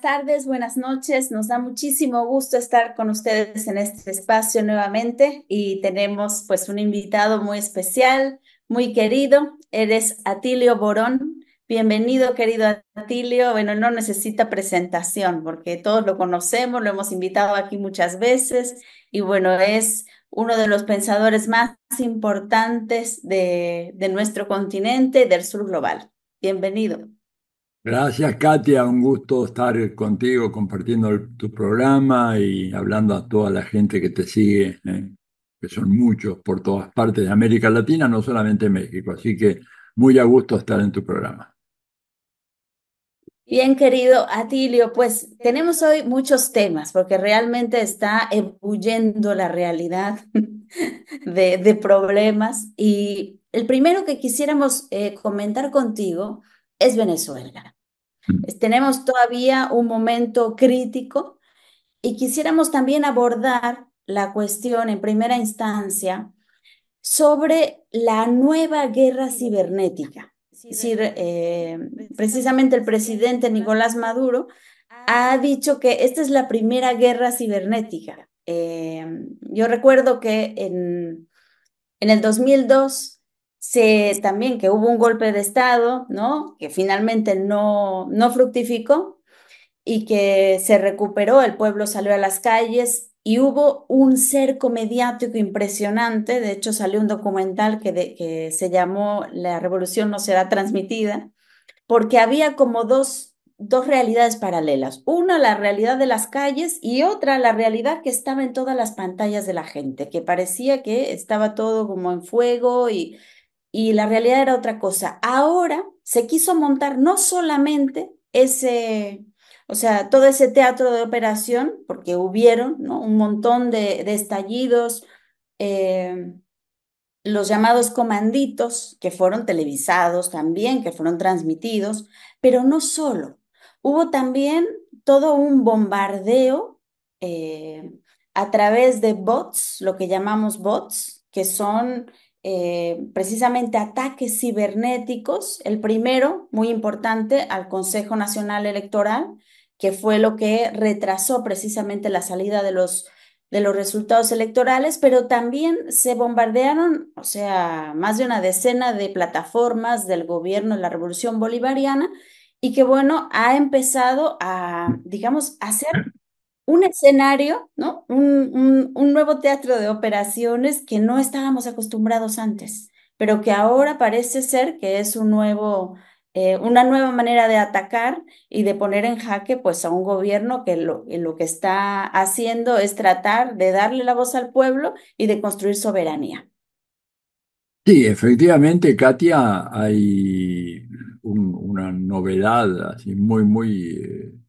buenas tardes, buenas noches. Nos da muchísimo gusto estar con ustedes en este espacio nuevamente y tenemos pues un invitado muy especial, muy querido. Eres Atilio Borón. Bienvenido, querido Atilio. Bueno, no necesita presentación porque todos lo conocemos, lo hemos invitado aquí muchas veces y bueno, es uno de los pensadores más importantes de, de nuestro continente del sur global. Bienvenido. Gracias, Katia. Un gusto estar contigo compartiendo tu programa y hablando a toda la gente que te sigue, eh, que son muchos por todas partes de América Latina, no solamente México. Así que muy a gusto estar en tu programa. Bien, querido Atilio, pues tenemos hoy muchos temas porque realmente está ebulliendo la realidad de, problemas. Y el primero que quisiéramos eh, comentar contigo es Venezuela. Mm. Tenemos todavía un momento crítico y quisiéramos también abordar la cuestión en primera instancia sobre la nueva guerra cibernética. Es decir, eh, precisamente el presidente Nicolás Maduro ha dicho que esta es la primera guerra cibernética. Eh, yo recuerdo que en, en el 2002 también que hubo un golpe de Estado, ¿no? Que finalmente no, no fructificó y que se recuperó, el pueblo salió a las calles y hubo un cerco mediático impresionante, de hecho salió un documental que, de, que se llamó La revolución no será transmitida, porque había como dos, dos realidades paralelas, una la realidad de las calles y otra la realidad que estaba en todas las pantallas de la gente, que parecía que estaba todo como en fuego y y la realidad era otra cosa. Ahora se quiso montar no solamente ese, o sea, todo ese teatro de operación, porque hubieron ¿no? un montón de, estallidos, eh, los llamados comanditos que fueron televisados también, que fueron transmitidos, pero no solo. Hubo también todo un bombardeo eh, a través de bots, lo que llamamos bots, que son eh, precisamente ataques cibernéticos, el primero, muy importante, al Consejo Nacional Electoral, que fue lo que retrasó precisamente la salida de los, de los resultados electorales, pero también se bombardearon, o sea, más de una decena de plataformas del gobierno de la Revolución Bolivariana y que, bueno, ha empezado a, digamos, hacer un escenario, ¿no? Un, un, nuevo teatro de operaciones que no estábamos acostumbrados antes, pero que ahora parece ser que es un nuevo, eh, una nueva manera de atacar y de poner en jaque pues a un gobierno que lo, que está haciendo es tratar de darle la voz al pueblo y de construir soberanía. Sí, efectivamente, Katia, hay una novedad así muy, muy... Eh,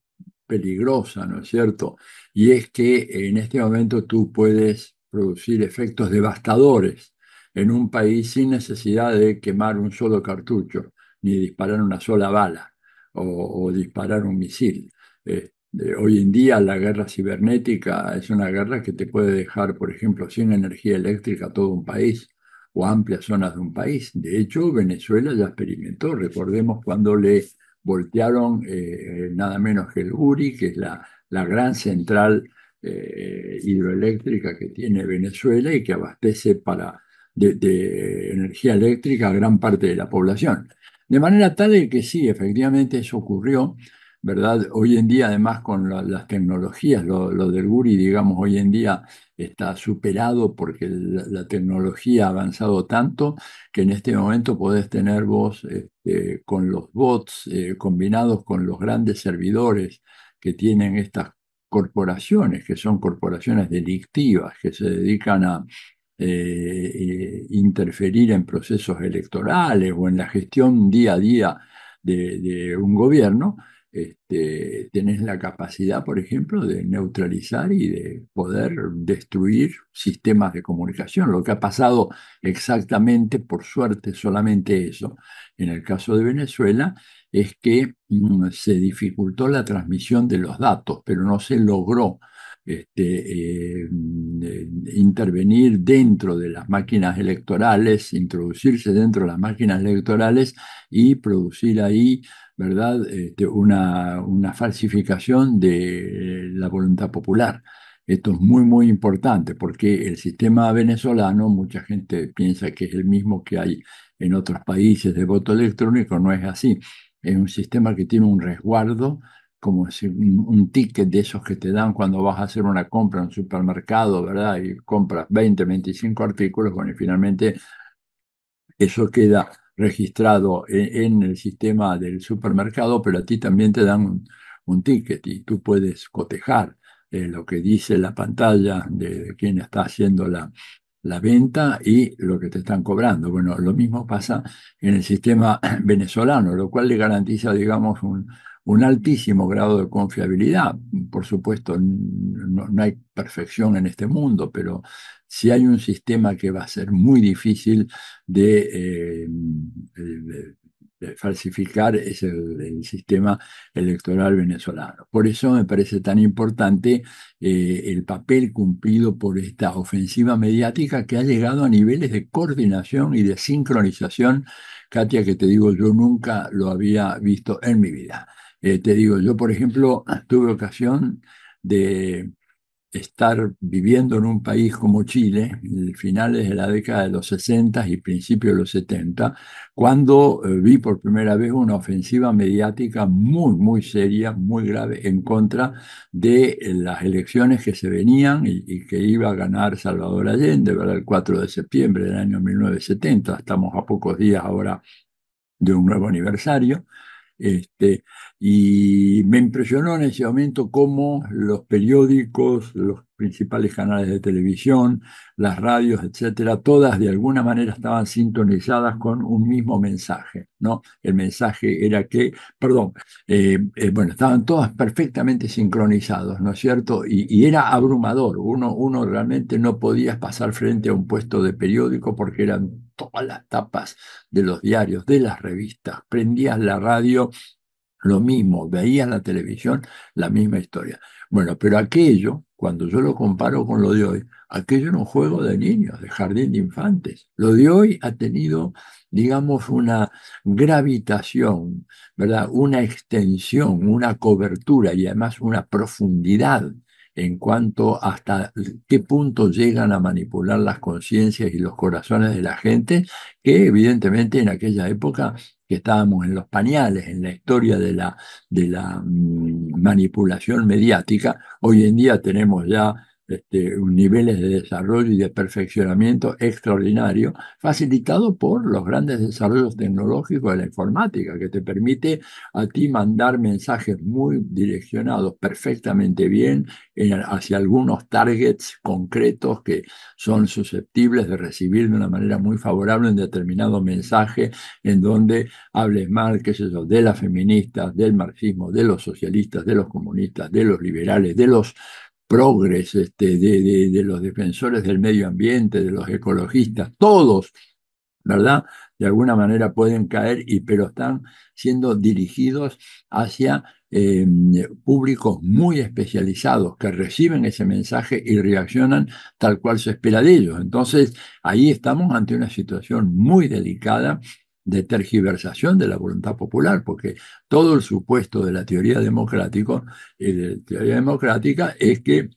peligrosa, ¿no es cierto? Y es que en este momento tú puedes producir efectos devastadores en un país sin necesidad de quemar un solo cartucho, ni disparar una sola bala o, disparar un misil. Eh, eh, hoy en día la guerra cibernética es una guerra que te puede dejar, por ejemplo, sin energía eléctrica todo un país o amplias zonas de un país. De hecho, Venezuela ya experimentó, recordemos cuando le voltearon eh, nada menos que el URI, que es la, gran central eh, hidroeléctrica que tiene Venezuela y que abastece para, de, energía eléctrica a gran parte de la población. De manera tal que sí, efectivamente eso ocurrió, Hoy en día, además, con las tecnologías, lo, del Guri, digamos, hoy en día está superado porque la, tecnología ha avanzado tanto que en este momento podés tener vos este, con los bots eh, combinados con los grandes servidores que tienen estas corporaciones, que son corporaciones delictivas, que se dedican a, eh, eh, interferir en procesos electorales o en la gestión día a día de un gobierno, este, tenés la capacidad, por ejemplo, de neutralizar y de poder destruir sistemas de comunicación, lo que ha pasado exactamente, por suerte, solamente eso. En el caso de Venezuela es que mm, se dificultó la transmisión de los datos, pero no se logró este, eh, mm, eh, intervenir dentro de las máquinas electorales, introducirse dentro de las máquinas electorales y producir ahí ¿verdad? Este, una, una falsificación de la voluntad popular. Esto es muy, muy importante porque el sistema venezolano, mucha gente piensa que es el mismo que hay en otros países de voto electrónico, no es así. Es un sistema que tiene un resguardo, como un ticket de esos que te dan cuando vas a hacer una compra en un supermercado, ¿verdad? Y compras 20, 25 artículos, bueno, y finalmente eso queda registrado e-, en, el sistema del supermercado, pero a ti también te dan un, ticket y tú puedes cotejar eh, lo que dice la pantalla de, de quién está haciendo la, la venta y lo que te están cobrando. Bueno, lo mismo pasa en el sistema venezolano, lo cual le garantiza, digamos, un, un altísimo grado de confiabilidad. Por supuesto, no, hay perfección en este mundo, pero si hay un sistema que va a ser muy difícil de, eh, falsificar, es el, sistema electoral venezolano. Por eso me parece tan importante eh, el papel cumplido por esta ofensiva mediática que ha llegado a niveles de coordinación y de sincronización, Katia, que te digo, yo nunca lo había visto en mi vida. Eh, te digo, yo por ejemplo tuve ocasión de estar viviendo en un país como Chile, en finales de la década de los 60 y principios de los 70, cuando eh, vi por primera vez una ofensiva mediática muy, muy seria, muy grave en contra de eh, las elecciones que se venían y, que iba a ganar Salvador Allende, El 4 de septiembre del año 1970, estamos a pocos días ahora de un nuevo aniversario. Este, y me impresionó en ese momento cómo los periódicos, los principales canales de televisión, las radios, etcétera, todas de alguna manera estaban sintonizadas con un mismo mensaje, ¿no? El mensaje era que, perdón, eh, eh, bueno, estaban todas perfectamente sincronizados, ¿no es cierto? Y, era abrumador, uno, uno realmente no podía pasar frente a un puesto de periódico porque eran todas las tapas de los diarios, de las revistas, prendías la radio, lo mismo, veías la televisión, la misma historia. Bueno, pero aquello, cuando yo lo comparo con lo de hoy, aquello era un juego de niños, de jardín de infantes. Lo de hoy ha tenido, digamos, una gravitación, ¿verdad? Una extensión, una cobertura y además una profundidad en cuanto hasta qué punto llegan a manipular las conciencias y los corazones de la gente, que evidentemente en aquella época que estábamos en los pañales, en la historia de la, de la mm, manipulación mediática, hoy en día tenemos ya este, niveles de desarrollo y de perfeccionamiento extraordinario, facilitado por los grandes desarrollos tecnológicos de la informática, que te permite a ti mandar mensajes muy direccionados perfectamente bien hacia algunos targets concretos que son susceptibles de recibir de una manera muy favorable un determinado mensaje en donde hables mal, qué sé yo, de las feministas, del marxismo, de los socialistas, de los comunistas, de los liberales, de los progres, este, de, los defensores del medio ambiente, de los ecologistas, todos, ¿verdad? De alguna manera pueden caer, y, pero están siendo dirigidos hacia em, públicos muy especializados que reciben ese mensaje y reaccionan tal cual se espera de ellos. Entonces, ahí estamos ante una situación muy delicada de tergiversación de la voluntad popular, porque todo el supuesto de la teoría eh, de la teoría democrática es que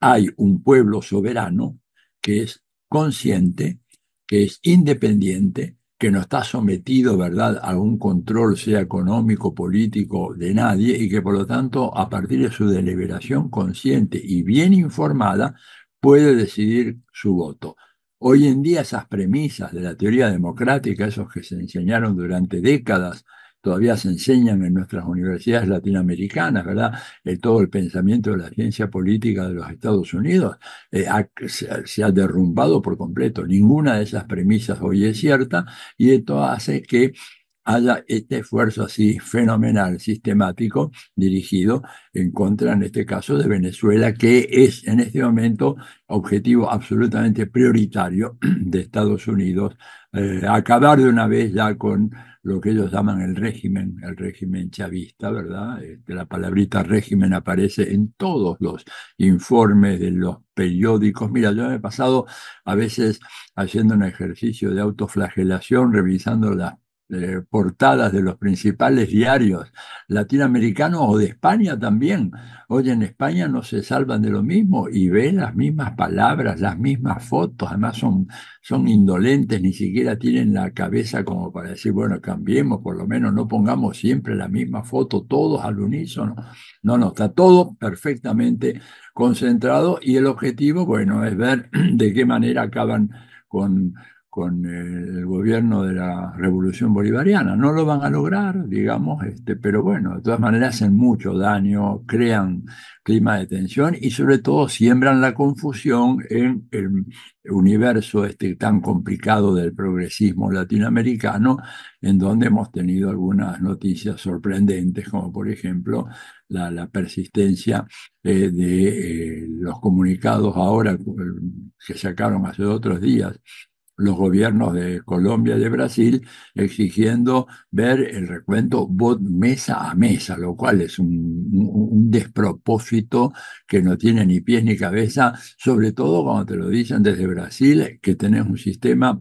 hay un pueblo soberano que es consciente, que es independiente, que no está sometido, ¿verdad?, a un control, sea económico, político, de nadie, y que por lo tanto, a partir de su deliberación consciente y bien informada, puede decidir su voto. Hoy en día esas premisas de la teoría democrática, esos que se enseñaron durante décadas, todavía se enseñan en nuestras universidades latinoamericanas, ¿verdad? Eh, todo el pensamiento de la ciencia política de los Estados Unidos eh, se, ha derrumbado por completo. Ninguna de esas premisas hoy es cierta y esto hace que haya este esfuerzo así fenomenal, sistemático, dirigido en contra, en este caso, de Venezuela, que es en este momento objetivo absolutamente prioritario de Estados Unidos, eh, acabar de una vez ya con lo que ellos llaman el régimen, el régimen chavista, ¿verdad? Este, la palabrita régimen aparece en todos los informes de los periódicos. Mira, yo me he pasado a veces haciendo un ejercicio de autoflagelación, revisando las eh, portadas de los principales diarios latinoamericanos o de España también. Hoy en España no se salvan de lo mismo y ven las mismas palabras, las mismas fotos, además son, son indolentes, ni siquiera tienen la cabeza como para decir, bueno, cambiemos, por lo menos no pongamos siempre la misma foto todos al unísono. No, no, está todo perfectamente concentrado y el objetivo, bueno, es ver de qué manera acaban con con el gobierno de la revolución bolivariana. No lo van a lograr, digamos, este, pero bueno, de todas maneras hacen mucho daño, crean clima de tensión y sobre todo siembran la confusión en el universo este tan complicado del progresismo latinoamericano, en donde hemos tenido algunas noticias sorprendentes, como por ejemplo la, persistencia eh, de eh, los comunicados ahora eh, que sacaron hace otros días los gobiernos de Colombia y de Brasil exigiendo ver el recuento mesa a mesa, lo cual es un, despropósito que no tiene ni pies ni cabeza, sobre todo cuando te lo dicen desde Brasil, que tenés un sistema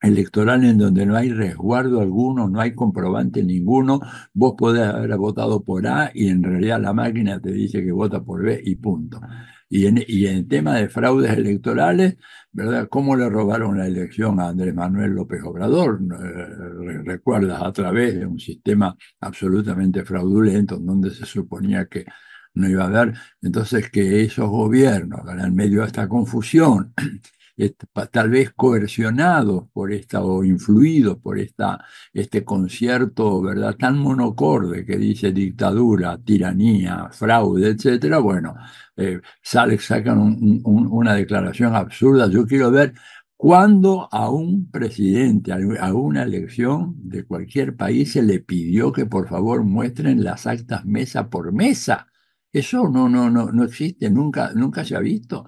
electoral en donde no hay resguardo alguno, no hay comprobante ninguno, vos podés haber votado por A y en realidad la máquina te dice que vota por B y punto. Y en, y en tema de fraudes electorales, ¿verdad? ¿Cómo le robaron la elección a Andrés Manuel López Obrador? Eh, recuerdas a través de un sistema absolutamente fraudulento donde se suponía que no iba a haber. Entonces, que esos gobiernos, en medio de esta confusión este, tal vez coercionados por esta o influidos por esta, este concierto ¿verdad? tan monocorde que dice dictadura, tiranía, fraude, etcétera, bueno, eh, sacan una declaración absurda. Yo quiero ver cuando a un presidente, a una elección de cualquier país, se le pidió que por favor muestren las actas mesa por mesa. Eso no, no, no, no existe, nunca, nunca se ha visto.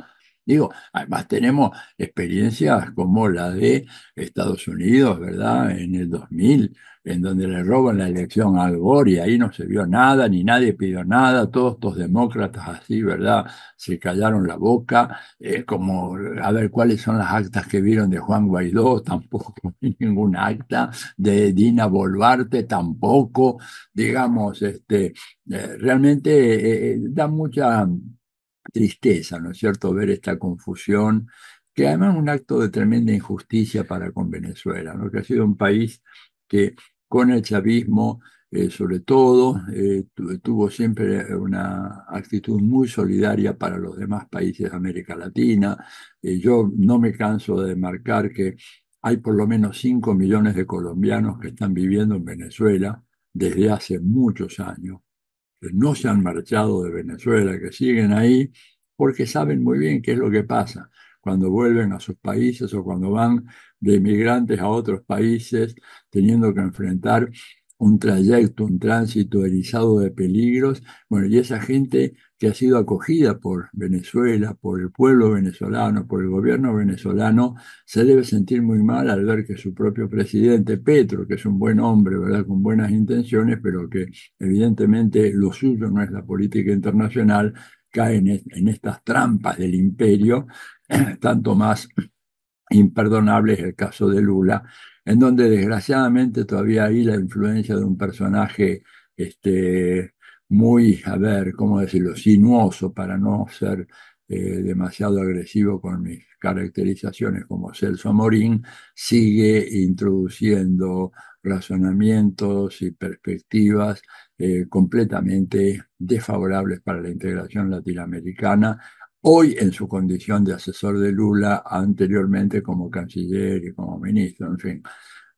Digo, además tenemos experiencias como la de Estados Unidos, ¿verdad? En el 2000, en donde le roban la elección a Al Gore y ahí no se vio nada, ni nadie pidió nada, todos estos demócratas así, ¿verdad? Se callaron la boca, como a ver cuáles son las actas que vieron de Juan Guaidó, tampoco ninguna acta, de Dina Boluarte tampoco, digamos, este, eh, realmente eh, eh, da mucha tristeza, ¿no es cierto?, ver esta confusión, que además es un acto de tremenda injusticia para con Venezuela, ¿no? que ha sido un país que con el chavismo, eh, sobre todo, eh, tuvo siempre una actitud muy solidaria para los demás países de América Latina. Eh, yo no me canso de marcar que hay por lo menos 5 millones de colombianos que están viviendo en Venezuela desde hace muchos años que no se han marchado de Venezuela, que siguen ahí, porque saben muy bien qué es lo que pasa cuando vuelven a sus países o cuando van de inmigrantes a otros países, teniendo que enfrentar un trayecto, un tránsito erizado de peligros. Bueno, y esa gente que ha sido acogida por Venezuela, por el pueblo venezolano, por el gobierno venezolano, se debe sentir muy mal al ver que su propio presidente, Petro, que es un buen hombre, ¿verdad? Con buenas intenciones, pero que evidentemente lo suyo no es la política internacional, cae en, estas trampas del imperio, tanto más imperdonable es el caso de Lula, en donde desgraciadamente todavía hay la influencia de un personaje este, muy, a ver, ¿cómo decirlo?, sinuoso para no ser eh, demasiado agresivo con mis caracterizaciones como Celso Morín, sigue introduciendo razonamientos y perspectivas eh, completamente desfavorables para la integración latinoamericana, hoy en su condición de asesor de Lula, anteriormente como canciller y como ministro, en fin.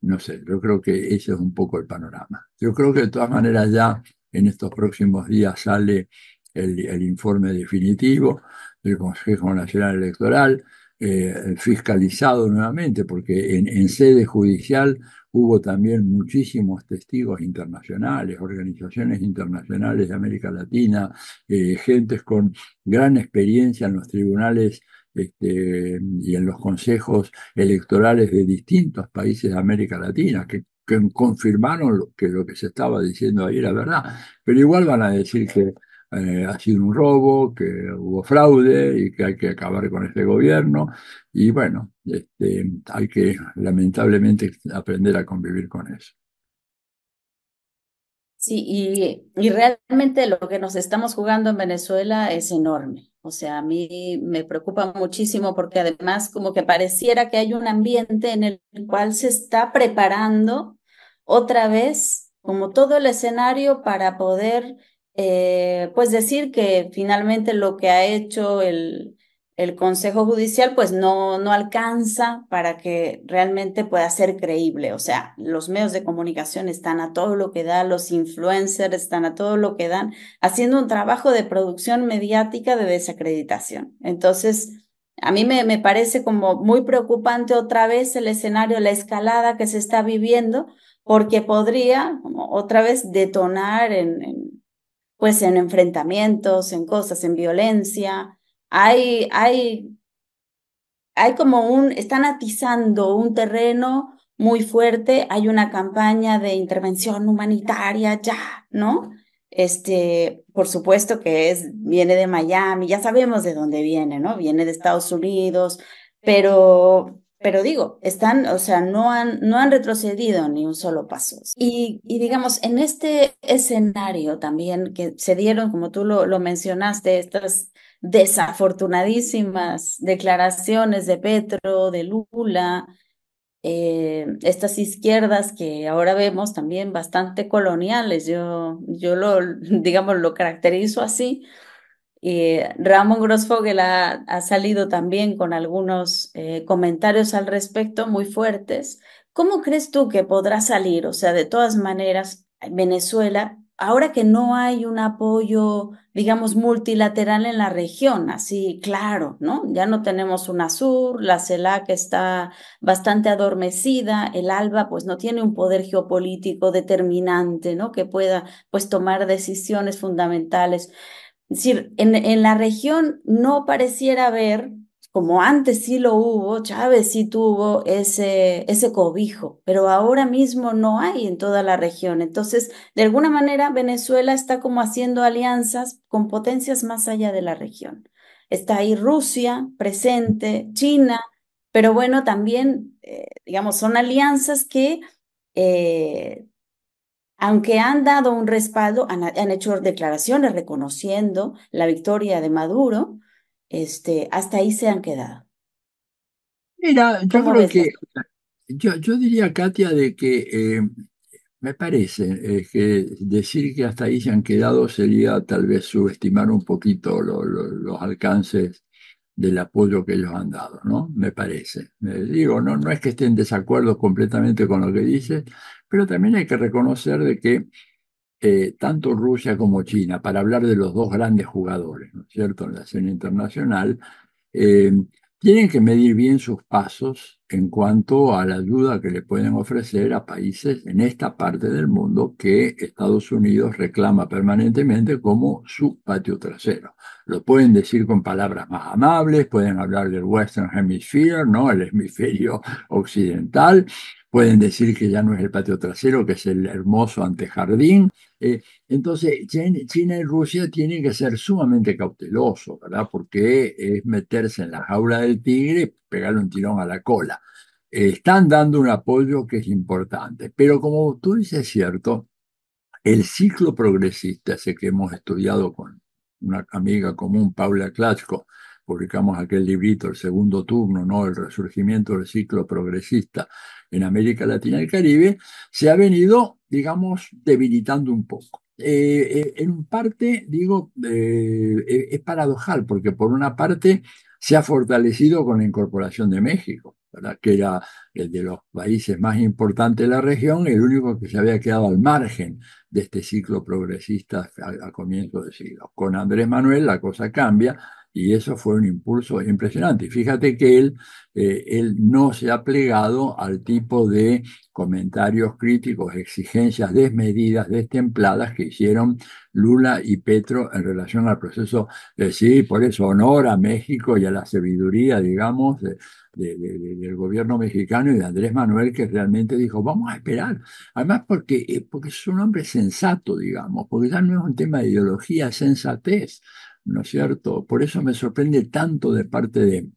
No sé, yo creo que ese es un poco el panorama. Yo creo que de todas maneras ya en estos próximos días sale el, informe definitivo del Consejo Nacional Electoral, eh, fiscalizado nuevamente, porque en, sede judicial hubo también muchísimos testigos internacionales, organizaciones internacionales de América Latina, eh, gentes con gran experiencia en los tribunales este, y en los consejos electorales de distintos países de América Latina, que que confirmaron que lo que se estaba diciendo ahí era verdad. Pero igual van a decir que eh, ha sido un robo, que hubo fraude y que hay que acabar con este gobierno. Y bueno, este, hay que lamentablemente aprender a convivir con eso. Sí, y, realmente lo que nos estamos jugando en Venezuela es enorme. O sea, a mí me preocupa muchísimo porque además como que pareciera que hay un ambiente en el cual se está preparando otra vez como todo el escenario para poder eh, pues decir que finalmente lo que ha hecho el, el Consejo Judicial pues no, no alcanza para que realmente pueda ser creíble. O sea, los medios de comunicación están a todo lo que dan, los influencers están a todo lo que dan, haciendo un trabajo de producción mediática de desacreditación. Entonces, a mí me, parece como muy preocupante otra vez el escenario, la escalada que se está viviendo, porque podría otra vez detonar en, pues en enfrentamientos, en cosas, en violencia hay, hay, hay como un, están atizando un terreno muy fuerte, hay una campaña de intervención humanitaria ya, ¿no? Este, por supuesto que es, viene de Miami, ya sabemos de dónde viene, ¿no? Viene de Estados Unidos, pero, pero digo, están, o sea, no han, no han retrocedido ni un solo paso. Y, digamos, en este escenario también que se dieron, como tú lo, lo mencionaste, estas desafortunadísimas declaraciones de Petro, de Lula, eh, estas izquierdas que ahora vemos también bastante coloniales, yo, yo lo, digamos, lo caracterizo así. Ramón Grossfogel ha, salido también con algunos eh, comentarios al respecto muy fuertes. ¿Cómo crees tú que podrá salir? O sea, de todas maneras, Venezuela ahora que no hay un apoyo, digamos, multilateral en la región, así, claro, ¿no? Ya no tenemos una sur, la CELAC está bastante adormecida, el ALBA pues no tiene un poder geopolítico determinante, ¿no? Que pueda pues tomar decisiones fundamentales. Es decir, en, en la región no pareciera haber como antes sí lo hubo, Chávez sí tuvo ese, ese cobijo, pero ahora mismo no hay en toda la región. Entonces, de alguna manera, Venezuela está como haciendo alianzas con potencias más allá de la región. Está ahí Rusia presente, China, pero bueno, también, eh, digamos, son alianzas que... Eh, aunque han dado un respaldo, han, hecho declaraciones reconociendo la victoria de Maduro, este, hasta ahí se han quedado. Mira, yo creo que yo, diría, Katia, de que eh, me parece eh, que decir que hasta ahí se han quedado sería tal vez subestimar un poquito los alcances del apoyo que ellos han dado, ¿no? Me parece. Eh, digo, no, no es que estén en desacuerdo completamente con lo que dices, pero también hay que reconocer de que eh, tanto Rusia como China, para hablar de los dos grandes jugadores, ¿no es cierto?, en la escena internacional, eh, tienen que medir bien sus pasos en cuanto a la ayuda que le pueden ofrecer a países en esta parte del mundo que Estados Unidos reclama permanentemente como su patio trasero. Lo pueden decir con palabras más amables, pueden hablar del Western Hemisphere, ¿no? El hemisferio occidental, pueden decir que ya no es el patio trasero, que es el hermoso antejardín, eh, entonces, China y Rusia tienen que ser sumamente cautelosos, ¿verdad? Porque es meterse en la jaula del tigre, pegarle un tirón a la cola. Eh, están dando un apoyo que es importante, pero como tú dices, cierto, el ciclo progresista, ese que hemos estudiado con una amiga común, Paula Klachko, publicamos aquel librito, El Segundo Turno, ¿no? El resurgimiento del ciclo progresista en América Latina y el Caribe, se ha venido, digamos, debilitando un poco. Eh, eh en parte, digo, eh, eh, es paradojal, porque por una parte se ha fortalecido con la incorporación de México, ¿verdad? que era el de los países más importantes de la región, el único que se había quedado al margen de este ciclo progresista a, a comienzos de siglo. Con Andrés Manuel la cosa cambia, y eso fue un impulso impresionante. Fíjate que él, eh, él no se ha plegado al tipo de comentarios críticos, exigencias desmedidas, destempladas que hicieron Lula y Petro en relación al proceso de sí, por eso honor a México y a la sabiduría, digamos, del gobierno mexicano y de Andrés Manuel, que realmente dijo, vamos a esperar. Además, porque, eh, porque es un hombre sensato, digamos, porque ya no es un tema de ideología, sensatez. ¿no es cierto? Por eso me sorprende tanto de parte de,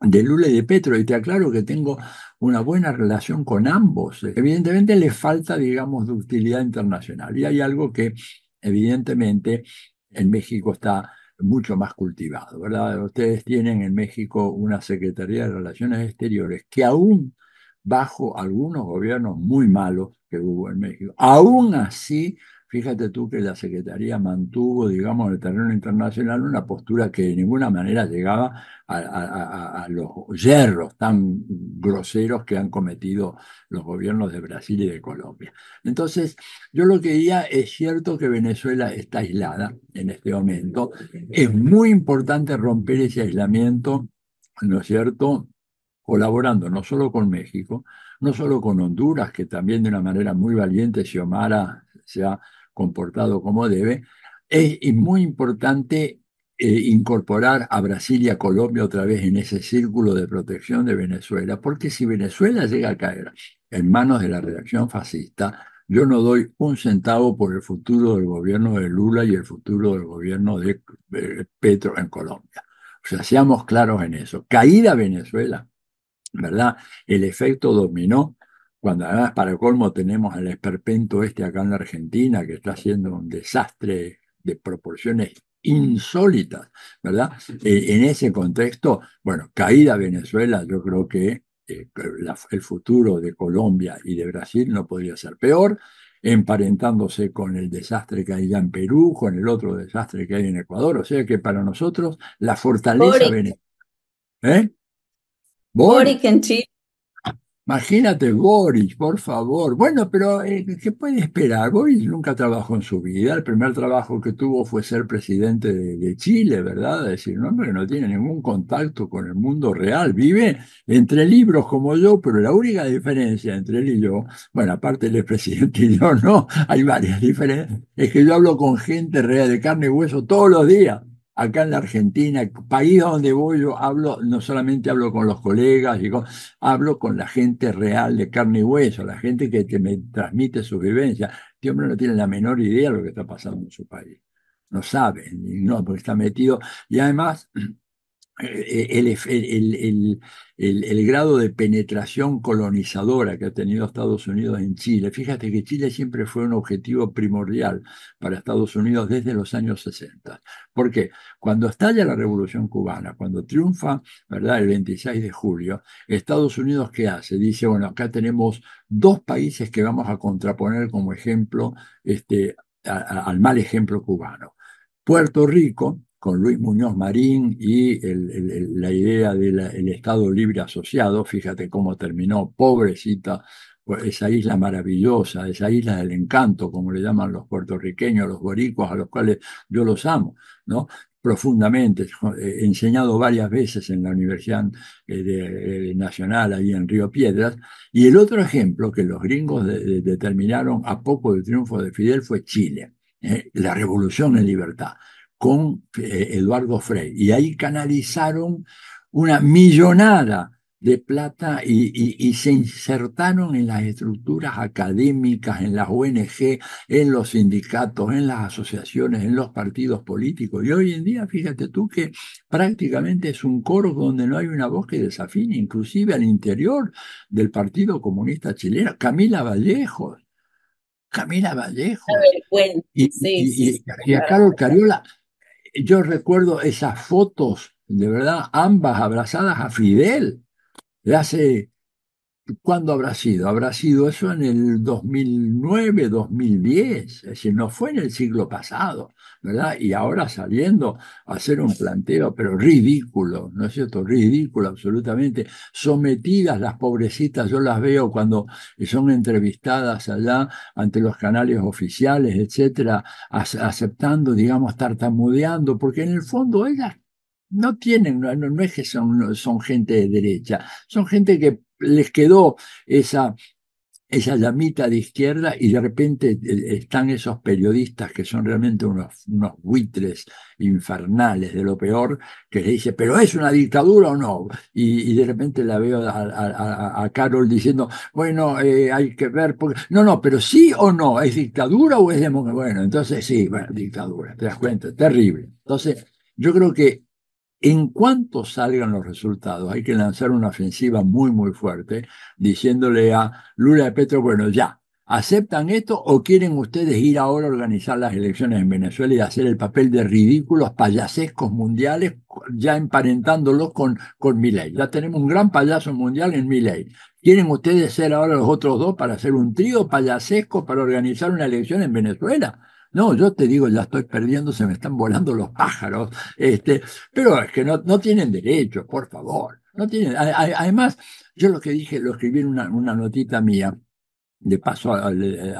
de Lula y de Petro, y te aclaro que tengo una buena relación con ambos. Evidentemente le falta, digamos, de utilidad internacional, y hay algo que evidentemente en México está mucho más cultivado, ¿verdad? Ustedes tienen en México una Secretaría de Relaciones Exteriores que aún bajo algunos gobiernos muy malos que hubo en México, aún así Fíjate tú que la Secretaría mantuvo, digamos, en el terreno internacional una postura que de ninguna manera llegaba a, los yerros tan groseros que han cometido los gobiernos de Brasil y de Colombia. Entonces, yo lo que diría es cierto que Venezuela está aislada en este momento. Es muy importante romper ese aislamiento, ¿no es cierto? Colaborando no solo con México, no solo con Honduras, que también de una manera muy valiente Xiomara se ha comportado como debe. Es muy importante eh, incorporar a Brasil y a Colombia otra vez en ese círculo de protección de Venezuela, porque si Venezuela llega a caer en manos de la reacción fascista, yo no doy un centavo por el futuro del gobierno de Lula y el futuro del gobierno de Petro en Colombia. O sea, seamos claros en eso. Caída Venezuela, ¿verdad? El efecto dominó cuando además, para el colmo, tenemos al esperpento este acá en Argentina, que está haciendo un desastre de proporciones insólitas, ¿verdad? Eh, en ese contexto, bueno, caída Venezuela, yo creo que eh, el futuro de Colombia y de Brasil no podría ser peor, emparentándose con el desastre que hay ya en Perú, con el otro desastre que hay en Ecuador, o sea que para nosotros la fortaleza ¿Eh? Boric en Imagínate Boris, por favor. Bueno, pero eh, ¿qué puede esperar? Boris nunca trabajó en su vida. El primer trabajo que tuvo fue ser presidente de, Chile, ¿verdad? Es decir, hombre no tiene ningún contacto con el mundo real. Vive entre libros como yo, pero la única diferencia entre él y yo, bueno, aparte él es presidente y yo no, hay varias diferencias, es que yo hablo con gente real de carne y hueso todos los días acá en la Argentina, país donde voy yo hablo, no solamente hablo con los colegas, digo, hablo con la gente real de carne y hueso, la gente que te, me transmite su vivencia. Este hombre no tiene la menor idea de lo que está pasando en su país. No sabe, no, porque está metido. Y además, el, grado de penetración colonizadora que ha tenido Estados Unidos en Chile. Fíjate que Chile siempre fue un objetivo primordial para Estados Unidos desde los años 60. Porque cuando estalla la Revolución Cubana, cuando triunfa ¿verdad? el 26 de julio, Estados Unidos qué hace? Dice, bueno, acá tenemos dos países que vamos a contraponer como ejemplo este, al mal ejemplo cubano. Puerto Rico, con Luis Muñoz Marín y la idea del Estado Libre Asociado, fíjate cómo terminó, pobrecita, pues, esa isla maravillosa, esa isla del encanto, como le llaman los puertorriqueños, los boricuas, a los cuales yo los amo, ¿no? profundamente, he eh, enseñado varias veces en la Universidad eh, eh, Nacional, ahí en Río Piedras, y el otro ejemplo que los gringos determinaron a poco del triunfo de Fidel fue Chile, la revolución en libertad con eh, Eduardo Frey. Y ahí canalizaron una millonada de plata y, se insertaron en las estructuras académicas, en las ONG, en los sindicatos, en las asociaciones, en los partidos políticos. Y hoy en día, fíjate tú que prácticamente es un coro donde no hay una voz que desafine, inclusive al interior del Partido Comunista Chileno. Camila Vallejos, Camila Vallejo. y a Carol Cariola yo recuerdo esas fotos, de verdad, ambas abrazadas a Fidel, hace, ¿cuándo habrá sido? Habrá sido eso en el 2009, 2010, es decir, no fue en el siglo pasado. Y ahora saliendo a hacer un planteo, pero ridículo, ¿no es cierto? Ridículo absolutamente. Sometidas las pobrecitas, yo las veo cuando son entrevistadas allá ante los canales oficiales, etcétera, aceptando, digamos, tartamudeando, porque en el fondo ellas no tienen, no, no es que son, son gente de derecha, son gente que les quedó esa esa llamita de izquierda y de repente eh, están esos periodistas que son realmente unos, unos buitres infernales de lo peor, que le dice, pero ¿es una dictadura o no? Y, de repente la veo a, Carol diciendo, bueno, eh, hay que ver, no, no, pero sí o no, ¿es dictadura o es democracia? Bueno, entonces sí, bueno, dictadura, te das cuenta, terrible. Entonces, yo creo que en cuanto salgan los resultados, hay que lanzar una ofensiva muy, muy fuerte, diciéndole a Lula de Petro, bueno, ya, ¿aceptan esto o quieren ustedes ir ahora a organizar las elecciones en Venezuela y hacer el papel de ridículos payasescos mundiales, ya emparentándolos con, con Ya tenemos un gran payaso mundial en Milei. ¿Quieren ustedes ser ahora los otros dos para hacer un trío payasesco para organizar una elección en Venezuela? No, yo te digo, ya estoy perdiendo, se me están volando los pájaros, este, pero es que no, tienen derecho, por favor. No tienen, además, yo lo que dije, lo escribí en una, notita mía, de paso le,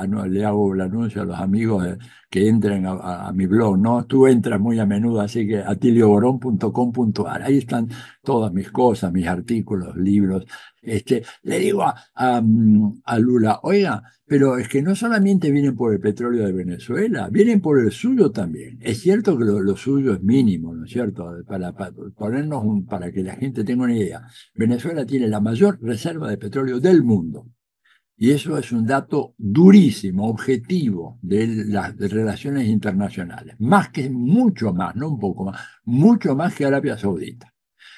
hago el anuncio a los amigos eh, que entren a, mi blog, ¿no? Tú entras muy a menudo, así que atilioborón.com.ar, ahí están todas mis cosas, mis artículos, libros, este, le digo mm, a, Lula, oiga, pero es que no solamente vienen por el petróleo de Venezuela, vienen por el suyo también. Es cierto que lo, suyo es mínimo, ¿no es cierto? Para, ponernos para que la gente tenga una idea. Venezuela tiene la mayor reserva de petróleo del mundo. Y eso es un dato durísimo, objetivo de las relaciones internacionales. Más que mucho más, no un poco más, mucho más que Arabia Saudita.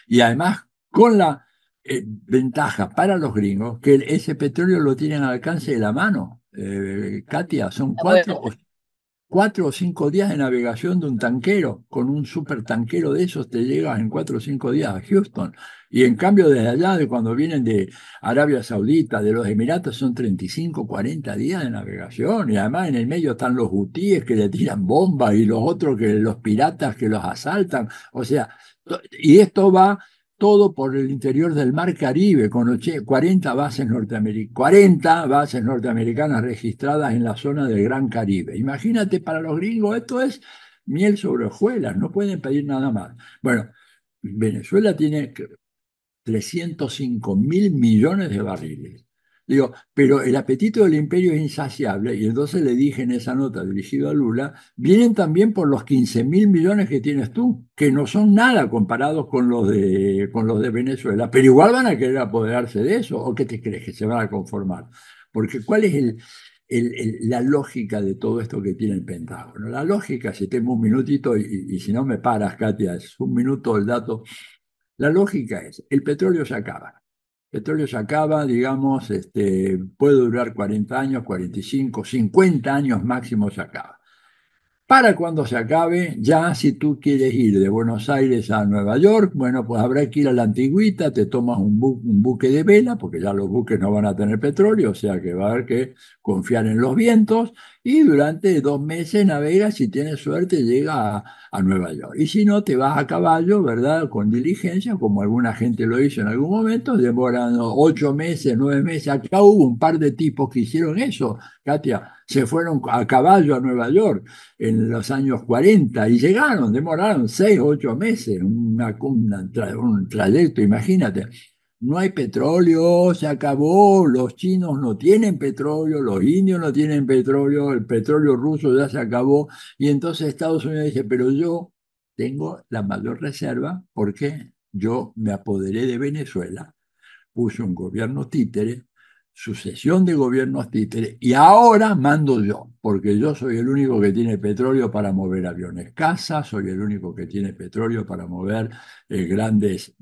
Y además con la eh, ventaja para los gringos que ese petróleo lo tienen al alcance de la mano. Eh, Katia, son ah, cuatro, o, cinco días de navegación de un tanquero. Con un super tanquero de esos te llegas en cuatro o cinco días a Houston. Y en cambio, desde allá, de cuando vienen de Arabia Saudita, de los Emiratos, son 35, 40 días de navegación. Y además en el medio están los hutíes que le tiran bombas y los otros que los piratas que los asaltan. O sea, y esto va todo por el interior del Mar Caribe, con 40 bases, norteamericanas, 40 bases norteamericanas registradas en la zona del Gran Caribe. Imagínate, para los gringos esto es miel sobre hojuelas, no pueden pedir nada más. Bueno, Venezuela tiene 305 mil millones de barriles digo, pero el apetito del imperio es insaciable, y entonces le dije en esa nota dirigida a Lula, vienen también por los 15 mil millones que tienes tú, que no son nada comparados con los, de, con los de Venezuela, pero igual van a querer apoderarse de eso, ¿o qué te crees que se van a conformar? Porque ¿cuál es la lógica de todo esto que tiene el Pentágono? La lógica, si tengo un minutito y si no me paras, Katia, es un minuto el dato, la lógica es, el petróleo se acaba petróleo se acaba, digamos, este, puede durar 40 años, 45, 50 años máximo se acaba. Para cuando se acabe, ya si tú quieres ir de Buenos Aires a Nueva York, bueno, pues habrá que ir a la antigüita, te tomas un buque de vela, porque ya los buques no van a tener petróleo, o sea que va a haber que confiar en los vientos, y durante dos meses navegas, si tienes suerte, llega a, a, Nueva York. Y si no, te vas a caballo, ¿verdad? Con diligencia, como alguna gente lo hizo en algún momento, demorando ocho meses, nueve meses. Acá hubo un par de tipos que hicieron eso, Katia. Se fueron a caballo a Nueva York en los años 40 y llegaron, demoraron seis, ocho meses, una, un trayecto, imagínate no hay petróleo, se acabó, los chinos no tienen petróleo, los indios no tienen petróleo, el petróleo ruso ya se acabó. Y entonces Estados Unidos dice, pero yo tengo la mayor reserva porque yo me apoderé de Venezuela, puse un gobierno títere, sucesión de gobiernos títeres, y ahora mando yo, porque yo soy el único que tiene petróleo para mover aviones casas. soy el único que tiene petróleo para mover eh, grandes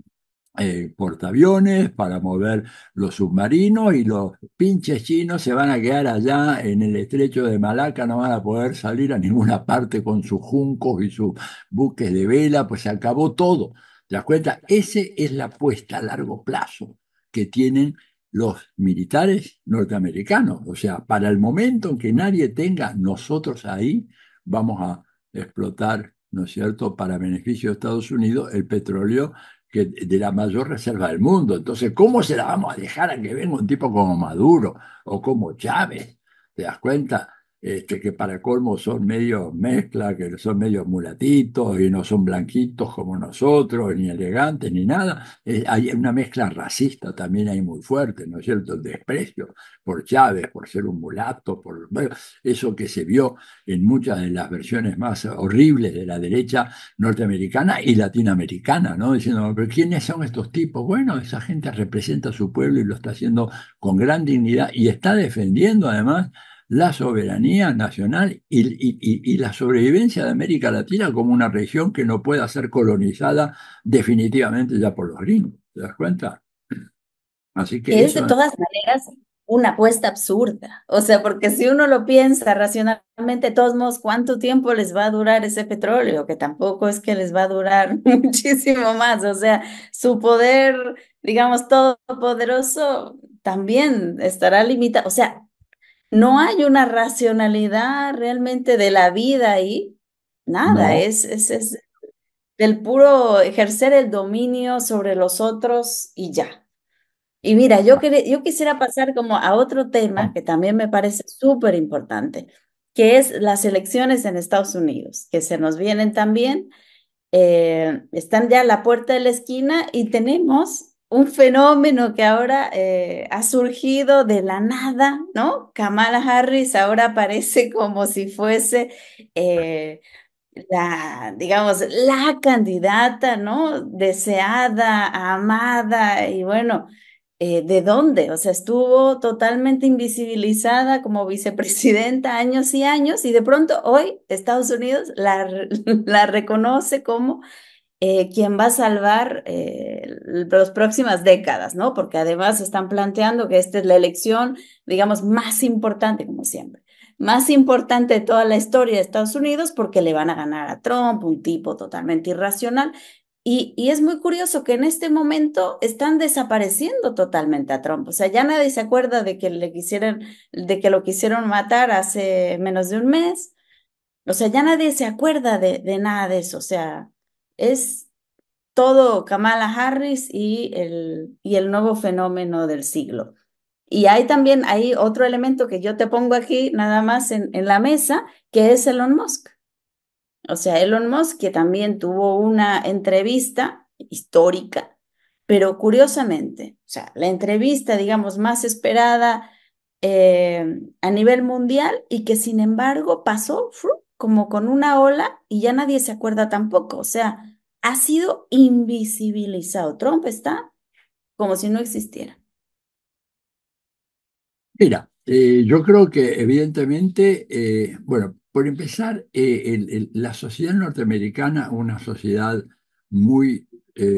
eh, portaaviones para mover los submarinos y los pinches chinos se van a quedar allá en el estrecho de Malaca, no van a poder salir a ninguna parte con sus juncos y sus buques de vela, pues se acabó todo. ¿Te das cuenta? Esa es la apuesta a largo plazo que tienen los militares norteamericanos. O sea, para el momento en que nadie tenga nosotros ahí, vamos a explotar, ¿no es cierto?, para beneficio de Estados Unidos el petróleo que de la mayor reserva del mundo. Entonces, ¿cómo se la vamos a dejar a que venga un tipo como Maduro o como Chávez? ¿Te das cuenta? Este, que para colmo son medio mezcla, que son medio mulatitos y no son blanquitos como nosotros, ni elegantes, ni nada. Eh, hay una mezcla racista también ahí muy fuerte, ¿no es cierto? El desprecio por Chávez, por ser un mulato, por eso que se vio en muchas de las versiones más horribles de la derecha norteamericana y latinoamericana, ¿no? Diciendo, pero ¿quiénes son estos tipos? Bueno, esa gente representa a su pueblo y lo está haciendo con gran dignidad y está defendiendo además la soberanía nacional y, la sobrevivencia de América Latina como una región que no pueda ser colonizada definitivamente ya por los gringos. ¿Te das cuenta? Así que... Es de todas maneras una apuesta absurda. O sea, porque si uno lo piensa racionalmente, todos modos, ¿cuánto tiempo les va a durar ese petróleo? Que tampoco es que les va a durar muchísimo más. O sea, su poder, digamos, todopoderoso también estará limitado. O sea, no hay una racionalidad realmente de la vida ahí, nada, es, es, es del puro ejercer el dominio sobre los otros y ya. Y mira, yo, yo quisiera pasar como a otro tema que también me parece súper importante, que es las elecciones en Estados Unidos, que se nos vienen también, eh, están ya a la puerta de la esquina y tenemos un fenómeno que ahora eh, ha surgido de la nada, ¿no? Kamala Harris ahora parece como si fuese eh, la, digamos, la candidata, ¿no? Deseada, amada y bueno. Eh, ¿De dónde? O sea, estuvo totalmente invisibilizada como vicepresidenta años y años y de pronto hoy Estados Unidos la reconoce como eh, quien va a salvar eh, las próximas décadas, ¿no? Porque además están planteando que esta es la elección, digamos, más importante, como siempre, más importante de toda la historia de Estados Unidos porque le van a ganar a Trump, un tipo totalmente irracional. Y, y es muy curioso que en este momento están desapareciendo totalmente a Trump. O sea, ya nadie se acuerda de que, le quisieran, de que lo quisieron matar hace menos de un mes. O sea, ya nadie se acuerda de, de nada de eso. O sea, es todo Kamala Harris y el, y el nuevo fenómeno del siglo. Y hay también, hay otro elemento que yo te pongo aquí nada más en, la mesa, que es Elon Musk. O sea, Elon Musk que también tuvo una entrevista histórica, pero curiosamente, o sea, la entrevista, digamos, más esperada eh, a nivel mundial y que sin embargo pasó como con una ola y ya nadie se acuerda tampoco. O sea, ha sido invisibilizado. Trump está como si no existiera. Mira, eh, yo creo que evidentemente, eh, bueno, por empezar, eh, la sociedad norteamericana, una sociedad muy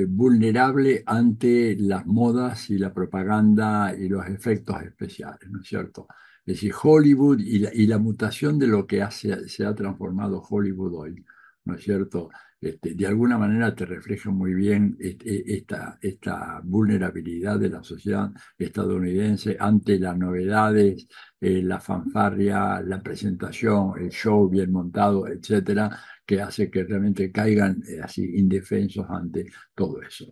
vulnerable ante las modas y la propaganda y los efectos especiales, ¿no es cierto? Es decir, Hollywood y la, mutación de lo que se ha transformado Hollywood hoy, ¿no es cierto? Este, de alguna manera te refleja muy bien e-, e-, esta, vulnerabilidad de la sociedad estadounidense ante las novedades, eh, la fanfarria, la presentación, el show bien montado, etcétera, que hace que realmente caigan eh, así indefensos ante todo eso.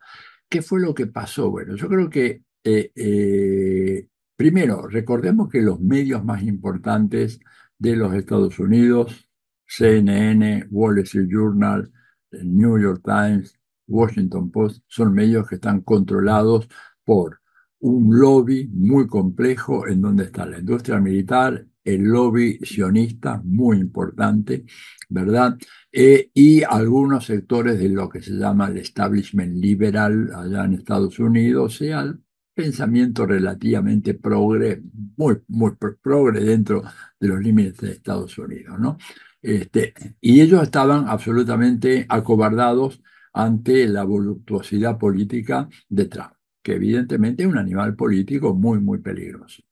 ¿Qué fue lo que pasó? Bueno, yo creo que eh, primero, recordemos que los medios más importantes de los Estados Unidos, CNN, Wall Street Journal, el New York Times, Washington Post, son medios que están controlados por un lobby muy complejo en donde está la industria militar, el lobby sionista, muy importante, ¿verdad? Eh, y algunos sectores de lo que se llama el establishment liberal allá en Estados Unidos, o sea, el pensamiento relativamente progre, muy, muy progre dentro de los límites de Estados Unidos, ¿no? Este, y ellos estaban absolutamente acobardados ante la voluptuosidad política de Trump, que evidentemente es un animal político muy, muy peligroso.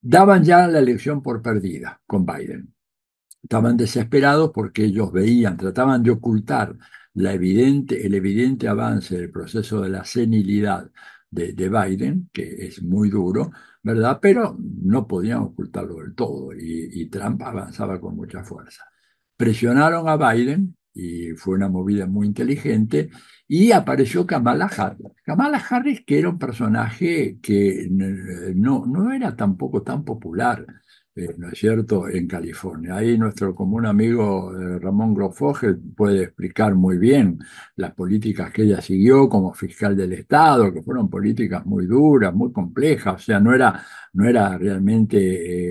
Daban ya la elección por perdida con Biden. Estaban desesperados porque ellos veían, trataban de ocultar la evidente, el evidente avance del proceso de la senilidad de, Biden, que es muy duro, ¿verdad? Pero no podían ocultarlo del todo y Trump avanzaba con mucha fuerza presionaron a Biden y fue una movida muy inteligente, y apareció Kamala Harris. Kamala Harris, que era un personaje que no, no era tampoco tan popular, eh, ¿no es cierto?, en California. Ahí nuestro común amigo eh, Ramón Grofogel puede explicar muy bien las políticas que ella siguió como fiscal del Estado, que fueron políticas muy duras, muy complejas, o sea, no era, no era realmente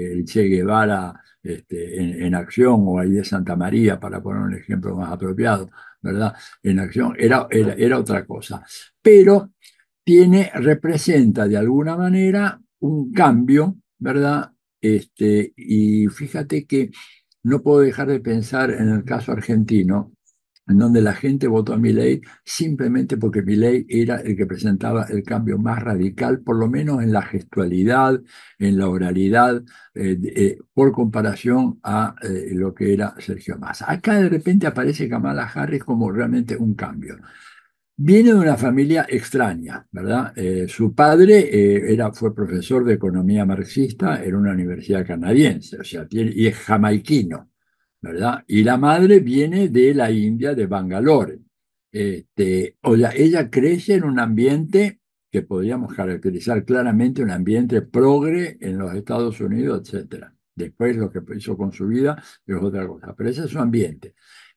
eh, el Che Guevara este, en, acción, o ahí de Santa María, para poner un ejemplo más apropiado, ¿verdad? En acción, era, era, otra cosa. Pero tiene, representa de alguna manera un cambio, ¿verdad? Este, y fíjate que no puedo dejar de pensar en el caso argentino, en donde la gente votó a Milley simplemente porque Milley era el que presentaba el cambio más radical, por lo menos en la gestualidad, en la oralidad, eh, eh, por comparación a eh, lo que era Sergio Massa. Acá de repente aparece Kamala Harris como realmente un cambio. Viene de una familia extraña, ¿verdad? su padre era, fue profesor de economía marxista en una universidad canadiense, o sea, y es jamaiquino. ¿verdad? Y la madre viene de la India, de Bangalore. Este, o sea, ella crece en un ambiente que podríamos caracterizar claramente un ambiente progre en los Estados Unidos, etc. Después lo que hizo con su vida es otra cosa, pero ese es su ambiente.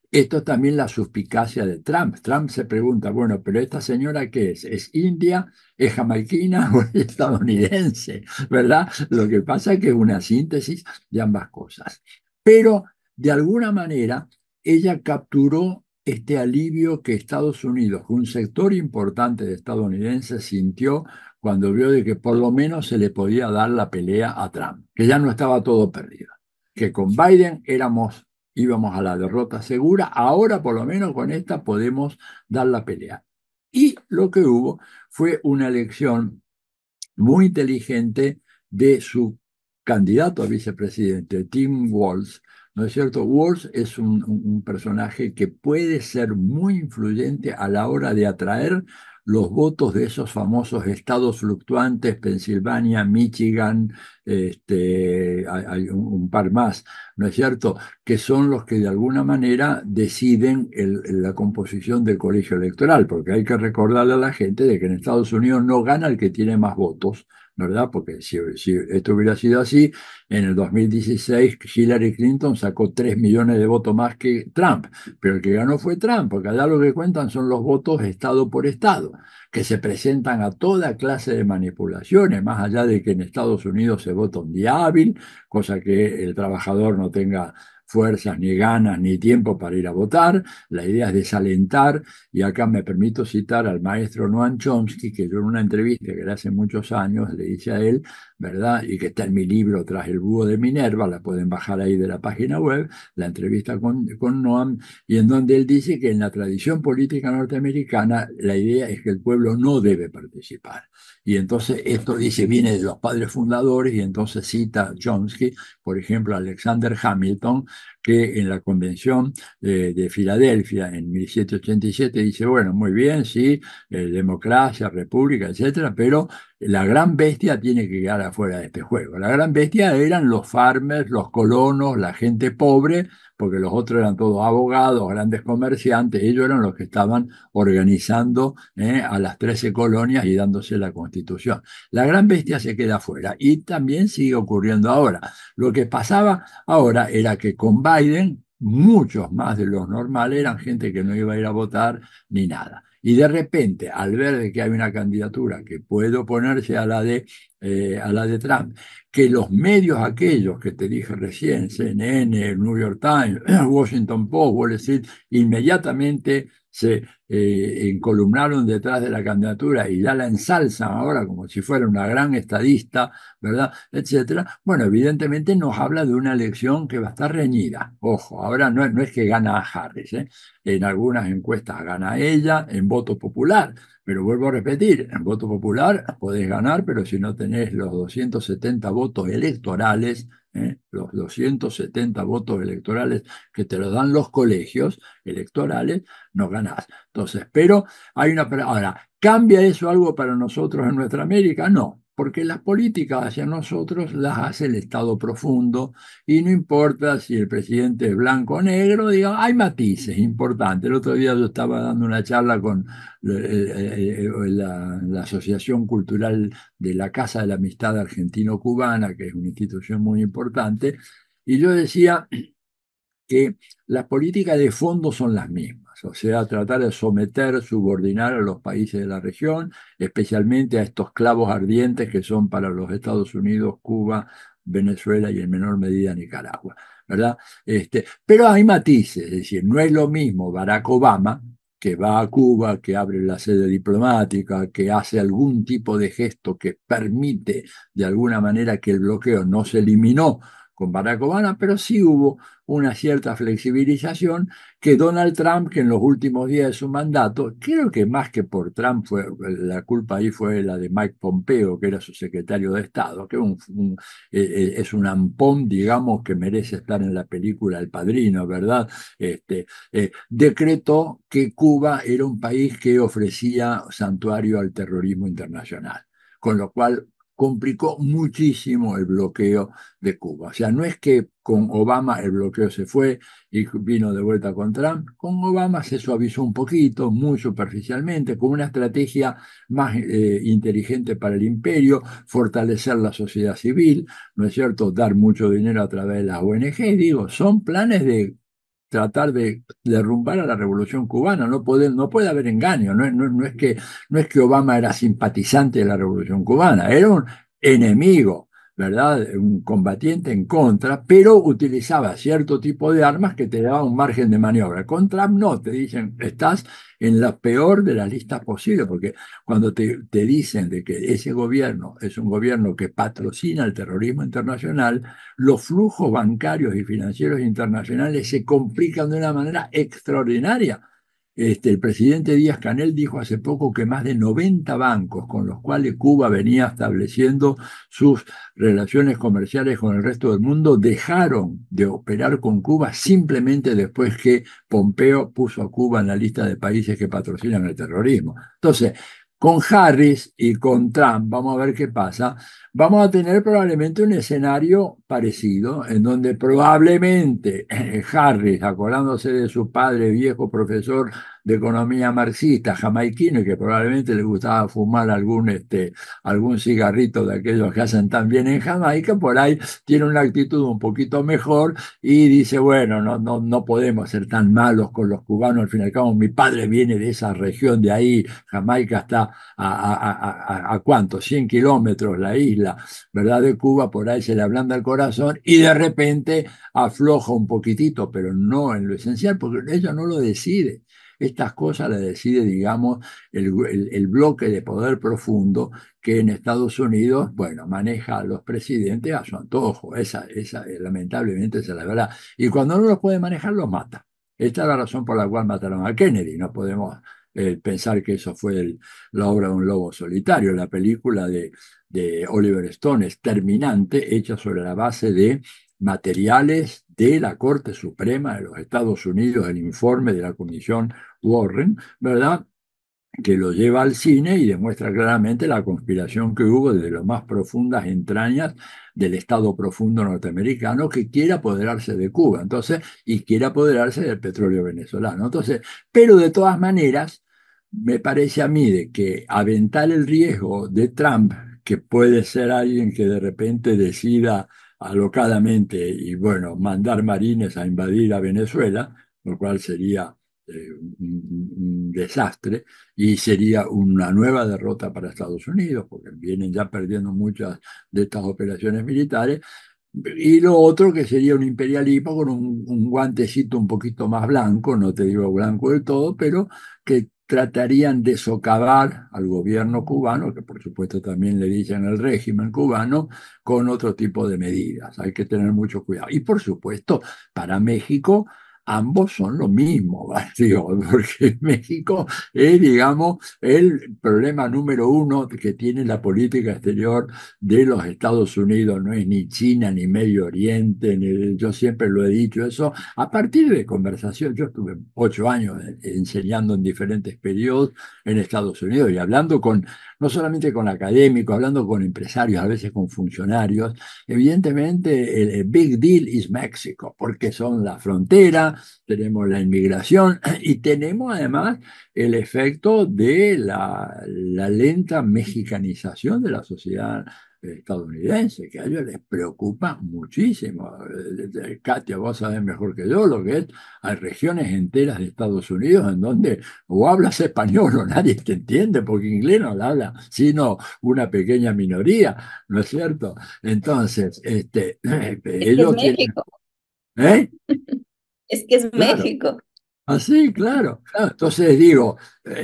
Esto es también la suspicacia de Trump. Trump se pregunta, bueno, pero esta señora qué es? ¿Es india? ¿Es jamaiquina o es estadounidense? ¿Verdad? Lo que pasa es que es una síntesis de ambas cosas. Pero de alguna manera, ella capturó este alivio que Estados Unidos, que un sector importante de estadounidenses sintió cuando vio de que por lo menos se le podía dar la pelea a Trump, que ya no estaba todo perdido, que con Biden éramos íbamos a la derrota segura, ahora por lo menos con esta podemos dar la pelea. Y lo que hubo fue una elección muy inteligente de su candidato a vicepresidente, Tim Walz, ¿No es cierto? Walsh es un, personaje que puede ser muy influyente a la hora de atraer los votos de esos famosos estados fluctuantes, Pensilvania, Michigan, este, hay, un, par más, ¿no es cierto?, que son los que de alguna manera deciden la composición del colegio electoral, porque hay que recordarle a la gente de que en Estados Unidos no gana el que tiene más votos, ¿verdad? Porque si, esto hubiera sido así, en el 2016 Hillary Clinton sacó 3 millones de votos más que Trump, pero el que ganó fue Trump, porque allá lo que cuentan son los votos estado por estado, que se presentan a toda clase de manipulaciones, más allá de que en Estados Unidos se vota un día cosa que el trabajador no tenga fuerzas, ni ganas, ni tiempo para ir a votar. La idea es desalentar, y acá me permito citar al maestro Noam Chomsky, que yo en una entrevista que hace muchos años le dice a él, ¿verdad? Y que está en mi libro Tras el búho de Minerva, la pueden bajar ahí de la página web, la entrevista con, Noam, y en donde él dice que en la tradición política norteamericana la idea es que el pueblo no debe participar. Y entonces esto dice, viene de los padres fundadores, y entonces cita Chomsky, por ejemplo, Alexander Hamilton, que en la Convención eh, de, Filadelfia en 1787 dice, bueno, muy bien, sí, eh, democracia, república, etcétera, pero la gran bestia tiene que quedar afuera de este juego. La gran bestia eran los farmers, los colonos, la gente pobre, porque los otros eran todos abogados, grandes comerciantes, ellos eran los que estaban organizando eh, a las 13 colonias y dándose la constitución. La gran bestia se queda fuera y también sigue ocurriendo ahora. Lo que pasaba ahora era que con Biden muchos más de los normales eran gente que no iba a ir a votar ni nada. Y de repente, al ver que hay una candidatura que puede oponerse a la de, eh, a la de Trump, que los medios aquellos que te dije recién, CNN, New York Times, Washington Post, Wall Street, inmediatamente se eh, encolumnaron detrás de la candidatura y ya la ensalzan ahora como si fuera una gran estadista, ¿verdad? Etcétera. Bueno, evidentemente nos habla de una elección que va a estar reñida. Ojo, ahora no, es que gana a Harris, ¿eh? en algunas encuestas gana ella en voto popular, pero vuelvo a repetir, en voto popular podés ganar, pero si no tenés los 270 votos electorales, ¿eh? los 270 votos electorales que te lo dan los colegios electorales, no ganás. Entonces, pero hay una... Ahora, ¿cambia eso algo para nosotros en nuestra América? No, porque las políticas hacia nosotros las hace el Estado profundo y no importa si el presidente es blanco o negro, diga, hay matices importantes. El otro día yo estaba dando una charla con eh, eh, eh, la Asociación Cultural de la Casa de la Amistad Argentino-Cubana, que es una institución muy importante, y yo decía que las políticas de fondo son las mismas o sea, tratar de someter, subordinar a los países de la región, especialmente a estos clavos ardientes que son para los Estados Unidos, Cuba, Venezuela y en menor medida Nicaragua, ¿verdad? Este, pero hay matices, es decir, no es lo mismo Barack Obama, que va a Cuba, que abre la sede diplomática, que hace algún tipo de gesto que permite de alguna manera que el bloqueo no se eliminó, con Barack Obama, pero sí hubo una cierta flexibilización que Donald Trump, que en los últimos días de su mandato, creo que más que por Trump, fue, la culpa ahí fue la de Mike Pompeo, que era su secretario de Estado, que es un eh, eh, ampón, digamos, que merece estar en la película El Padrino, ¿verdad? Este, eh, decretó que Cuba era un país que ofrecía santuario al terrorismo internacional con lo cual complicó muchísimo el bloqueo de Cuba. O sea, no es que con Obama el bloqueo se fue y vino de vuelta con Trump, con Obama se suavizó un poquito, muy superficialmente, con una estrategia más eh, inteligente para el imperio, fortalecer la sociedad civil, ¿no es cierto?, dar mucho dinero a través de la ONG, digo, son planes de tratar de derrumbar a la revolución cubana. No puede, no puede haber engaño. No, no, no, es que, no es que Obama era simpatizante de la revolución cubana, era un enemigo. ¿verdad? Un combatiente en contra, pero utilizaba cierto tipo de armas que te daban un margen de maniobra. Con Trump no, te dicen, estás en la peor de las listas posibles, porque cuando te, te dicen de que ese gobierno es un gobierno que patrocina el terrorismo internacional, los flujos bancarios y financieros internacionales se complican de una manera extraordinaria este, el presidente Díaz Canel dijo hace poco que más de 90 bancos con los cuales Cuba venía estableciendo sus relaciones comerciales con el resto del mundo dejaron de operar con Cuba simplemente después que Pompeo puso a Cuba en la lista de países que patrocinan el terrorismo. Entonces, con Harris y con Trump, vamos a ver qué pasa, vamos a tener probablemente un escenario parecido, en donde probablemente eh, Harris, acordándose de su padre, viejo profesor de economía marxista, jamaiquino, y que probablemente le gustaba fumar algún, este, algún cigarrito de aquellos que hacen tan bien en Jamaica, por ahí tiene una actitud un poquito mejor y dice, bueno, no, no, no podemos ser tan malos con los cubanos, al fin y al cabo mi padre viene de esa región de ahí, Jamaica está a, a, a, a cuánto, 100 kilómetros la isla, ¿verdad? De Cuba, por ahí se le ablanda el corazón y de repente afloja un poquitito, pero no en lo esencial, porque ella no lo decide. Estas cosas las decide, digamos, el, bloque de poder profundo que en Estados Unidos, bueno, maneja a los presidentes a su antojo. Esa, esa, eh, lamentablemente, esa es la verdad. Y cuando no los puede manejar, los mata. Esta es la razón por la cual mataron a Kennedy. No podemos eh, pensar que eso fue la obra de un lobo solitario. La película de, de Oliver Stone es terminante, hecha sobre la base de materiales de la Corte Suprema de los Estados Unidos, el informe de la Comisión Warren, ¿verdad? que lo lleva al cine y demuestra claramente la conspiración que hubo desde las más profundas entrañas del Estado profundo norteamericano que quiere apoderarse de Cuba, entonces, y quiere apoderarse del petróleo venezolano. Entonces, pero de todas maneras, me parece a mí de que aventar el riesgo de Trump, que puede ser alguien que de repente decida alocadamente y bueno, mandar marines a invadir a Venezuela, lo cual sería eh, un, desastre y sería una nueva derrota para Estados Unidos, porque vienen ya perdiendo muchas de estas operaciones militares. Y lo otro que sería un imperialismo con un, un guantecito un poquito más blanco, no te digo blanco del todo, pero que tratarían de socavar al gobierno cubano, que por supuesto también le dicen al régimen cubano, con otro tipo de medidas. Hay que tener mucho cuidado. Y por supuesto, para México, ambos son lo mismo, porque México es, digamos, el problema número uno que tiene la política exterior de los Estados Unidos, no es ni China, ni Medio Oriente, yo siempre lo he dicho eso, a partir de conversación, yo estuve ocho años enseñando en diferentes periodos en Estados Unidos y hablando con, no solamente con académicos, hablando con empresarios, a veces con funcionarios, evidentemente el, big deal es México, porque son la frontera, tenemos la inmigración y tenemos además el efecto de la, lenta mexicanización de la sociedad estadounidense, que a ellos les preocupa muchísimo. Eh, Katia, vos sabés mejor que yo lo que es. Hay regiones enteras de Estados Unidos en donde o hablas español o nadie te entiende, porque inglés no lo habla, sino una pequeña minoría, ¿no es cierto? Entonces, este, ellos ¿Eh? es que es México. Así, ah, claro, claro, Entonces digo,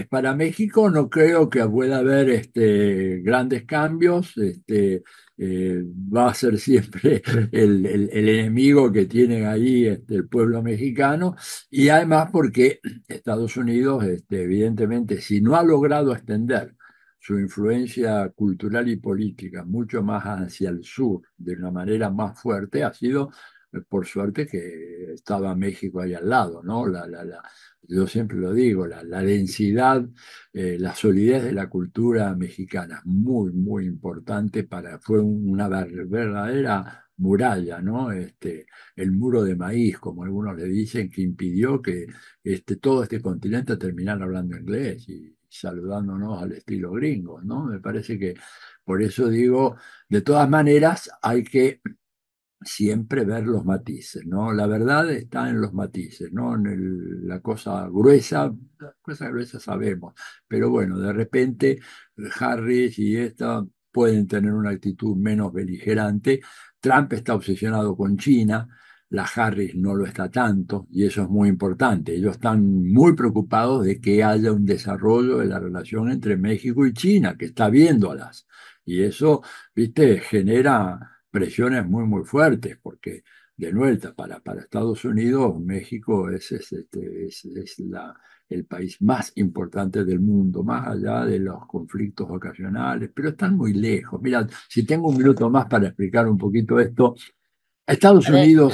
para México no creo que pueda haber este, grandes cambios. Este, eh, va a ser siempre el, el, enemigo que tienen ahí este, el pueblo mexicano. Y además porque Estados Unidos, este, evidentemente, si no ha logrado extender su influencia cultural y política mucho más hacia el sur, de una manera más fuerte, ha sido eh, por suerte que estaba México ahí al lado, ¿no? La, la, yo siempre lo digo, la, la densidad, eh, la solidez de la cultura mexicana, muy, muy importante para, fue una verdadera muralla, ¿no? Este, el muro de maíz, como algunos le dicen, que impidió que este, todo este continente terminara hablando inglés y saludándonos al estilo gringo, ¿no? Me parece que por eso digo, de todas maneras, hay que siempre ver los matices, ¿no? La verdad está en los matices, ¿no? En la cosa gruesa, la cosa gruesa sabemos, pero bueno, de repente eh, Harris y esta pueden tener una actitud menos beligerante. Trump está obsesionado con China, la Harris no lo está tanto, y eso es muy importante. Ellos están muy preocupados de que haya un desarrollo de la relación entre México y China, que está viéndolas. Y eso, viste, genera presiones muy, muy fuertes, porque de vuelta, para, para Estados Unidos, México es, este, es, la, el país más importante del mundo, más allá de los conflictos ocasionales, pero están muy lejos. Mira, si tengo un minuto más para explicar un poquito esto, Estados Unidos,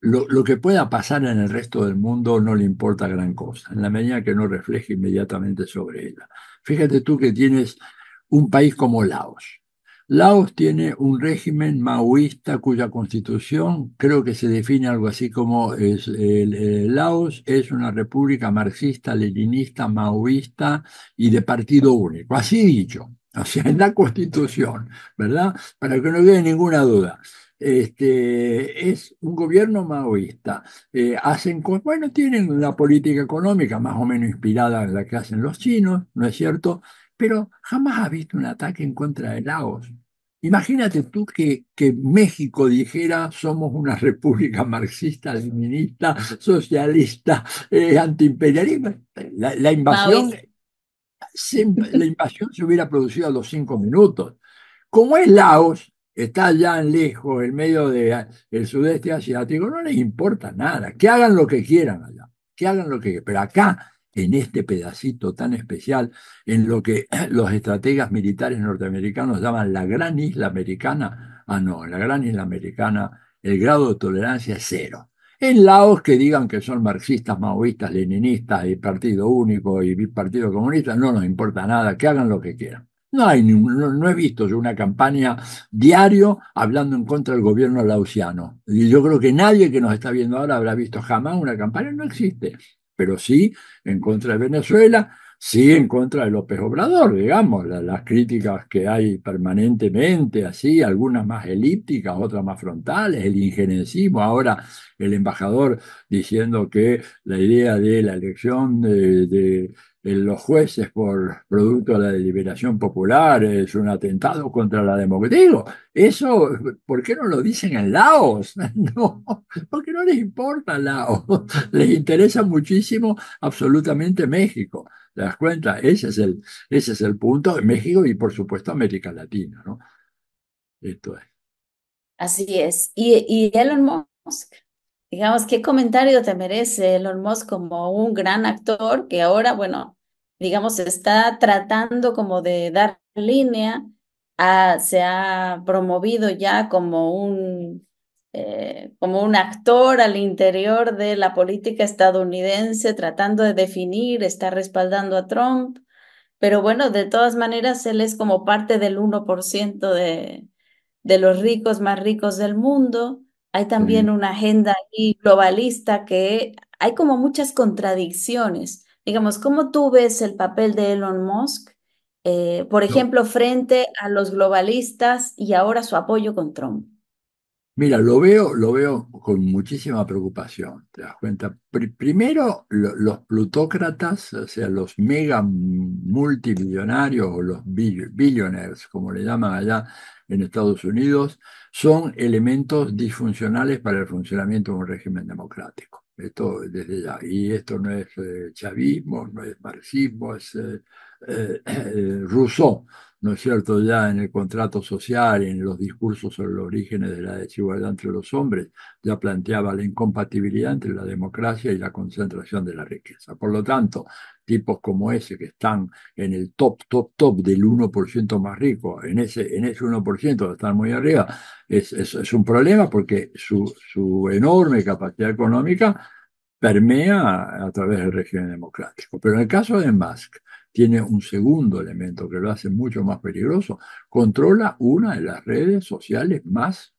lo, lo que pueda pasar en el resto del mundo no le importa gran cosa, en la medida que no refleje inmediatamente sobre ella. Fíjate tú que tienes un país como Laos, Laos tiene un régimen maoísta cuya constitución creo que se define algo así como Laos es una república marxista, leninista, maoísta y de partido único. Así dicho, o en la constitución, ¿verdad? Para que no quede ninguna duda. Este, es un gobierno maoísta. Eh, hacen, bueno, tienen una política económica más o menos inspirada en la que hacen los chinos, ¿no es cierto? pero jamás ha visto un ataque en contra de Laos. Imagínate tú que, México dijera somos una república marxista, leninista, socialista, eh, antiimperialista. La, invasión, se, la invasión se hubiera producido a los cinco minutos. Como es Laos, está allá en lejos, en medio del sudeste asiático, no les importa nada. Que hagan lo que quieran allá, que hagan lo que quieran. Pero acá en este pedacito tan especial, en lo que los estrategas militares norteamericanos llaman la gran isla americana. Ah, no, la gran isla americana el grado de tolerancia es cero. En Laos que digan que son marxistas, maoístas, leninistas y partido único y partido comunista, no nos importa nada, que hagan lo que quieran. No, hay, no, he visto yo una campaña diario hablando en contra del gobierno lausiano. Y yo creo que nadie que nos está viendo ahora habrá visto jamás una campaña. No existe pero sí en contra de Venezuela, sí en contra de López Obrador, digamos, las críticas que hay permanentemente, así, algunas más elípticas, otras más frontales, el injerencismo, ahora el embajador diciendo que la idea de la elección de, los jueces por producto de la deliberación popular es un atentado contra la democracia. Digo, eso, ¿por qué no lo dicen en Laos? No, porque no les importa Laos, les interesa muchísimo absolutamente México. ¿Te das cuenta? Ese es el, ese es el punto de México y por supuesto América Latina, ¿no? Así es. Y, y Elon Musk digamos, ¿qué comentario te merece Elon Musk como un gran actor que ahora, bueno, digamos, está tratando como de dar línea se ha promovido ya como un, eh, como un actor al interior de la política estadounidense, tratando de definir, está respaldando a Trump, pero bueno, de todas maneras, él es como parte del 1% de, de los ricos más ricos del mundo. Hay también una agenda globalista que hay como muchas contradicciones. Digamos, ¿cómo tú ves el papel de Elon Musk, eh, por ejemplo, frente a los globalistas y ahora su apoyo con Trump? Mira, lo veo, lo veo con muchísima preocupación, te das cuenta. primero, los plutócratas, o sea, los mega multimillonarios o los billionaires, como le llaman allá, en Estados Unidos, son elementos disfuncionales para el funcionamiento de un régimen democrático. Esto desde ya. Y esto no es eh, chavismo, no es marxismo, es eh, eh, eh Rousseau ¿no es cierto?, ya en el contrato social, en los discursos sobre los orígenes de la desigualdad entre los hombres, ya planteaba la incompatibilidad entre la democracia y la concentración de la riqueza. Por lo tanto, tipos como ese que están en el top, top, top del 1% más rico, en ese, en ese 1% que están muy arriba, es, es, un problema porque su, su enorme capacidad económica permea a través del régimen democrático. Pero en el caso de Musk, tiene un segundo elemento que lo hace mucho más peligroso. Controla una de las redes sociales más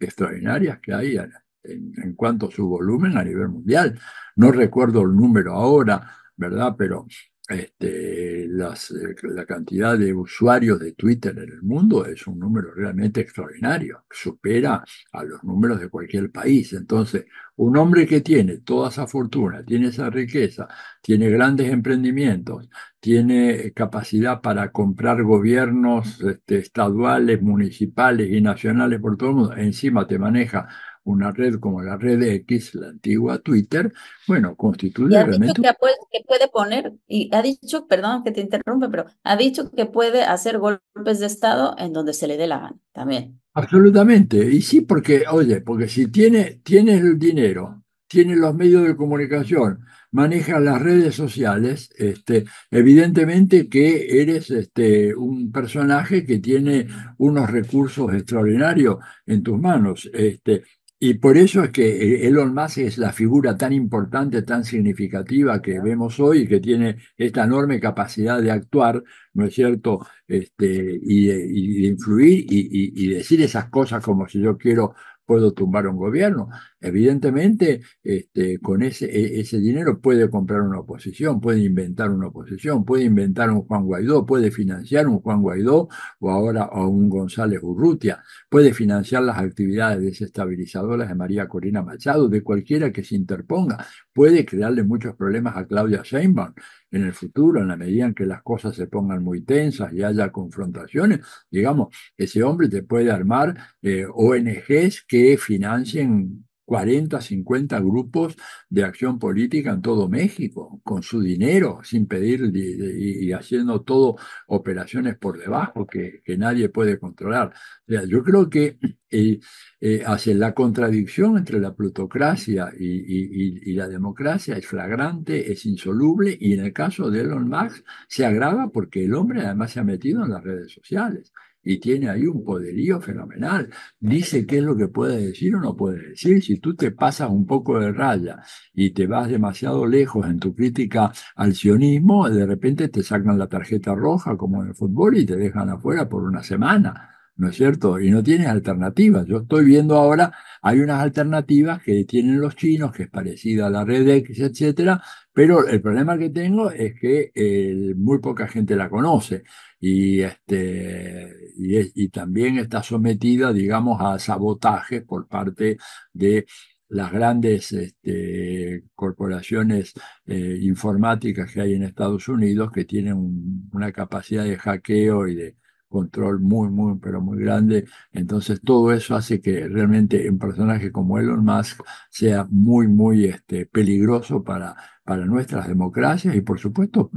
extraordinarias que hay en, cuanto a su volumen a nivel mundial. No recuerdo el número ahora, ¿verdad? Pero este, eh, la cantidad de usuarios de Twitter en el mundo es un número realmente extraordinario, supera a los números de cualquier país. Entonces, un hombre que tiene toda esa fortuna, tiene esa riqueza, tiene grandes emprendimientos, tiene eh, capacidad para comprar gobiernos este, estaduales, municipales y nacionales por todo el mundo, encima te maneja una red como la red X, la antigua Twitter, bueno, constituye ha realmente... Dicho que, puede, poner, y ha dicho, perdón que te interrumpe, pero ha dicho que puede hacer golpes de Estado en donde se le dé la gana también. Absolutamente, y sí, porque, oye, porque si tiene, tienes el dinero, tienes los medios de comunicación, manejas las redes sociales, este, evidentemente que eres este, un personaje que tiene unos recursos extraordinarios en tus manos. Este, y por eso es que eh, Elon Musk es la figura tan importante, tan significativa que vemos hoy, que tiene esta enorme capacidad de actuar, ¿no es cierto? Este, y, de, influir y, decir esas cosas como si yo quiero, puedo tumbar un gobierno. Evidentemente, este, con ese, e-, ese dinero puede comprar una oposición, puede inventar una oposición, puede inventar un Juan Guaidó, puede financiar un Juan Guaidó o ahora a un González Urrutia, puede financiar las actividades desestabilizadoras de María Corina Machado, de cualquiera que se interponga, puede crearle muchos problemas a Claudia Sheinbaum en el futuro, en la medida en que las cosas se pongan muy tensas y haya confrontaciones, digamos, ese hombre te puede armar eh, ONGs que financien 40, 50 grupos de acción política en todo México, con su dinero, sin pedir y, haciendo todo operaciones por debajo que, nadie puede controlar. yo creo que eh, eh, la contradicción entre la plutocracia y, y, la democracia es flagrante, es insoluble, y en el caso de Elon Musk se agrava porque el hombre además se ha metido en las redes sociales y tiene ahí un poderío fenomenal. Dice qué es lo que puede decir o no puede decir. Si tú te pasas un poco de raya y te vas demasiado lejos en tu crítica al sionismo, de repente te sacan la tarjeta roja como en el fútbol y te dejan afuera por una semana. ¿no es cierto? Y no tiene alternativas. Yo estoy viendo ahora, hay unas alternativas que tienen los chinos, que es parecida a la red X, etcétera, pero el problema que tengo es que eh, muy poca gente la conoce y, este, y, también está sometida, digamos, a sabotajes por parte de las grandes este, corporaciones eh, informáticas que hay en Estados Unidos, que tienen una capacidad de hackeo y de control muy, muy, pero muy grande. Entonces todo eso hace que realmente un personaje como Elon Musk sea muy, muy este, peligroso para, para nuestras democracias y por supuesto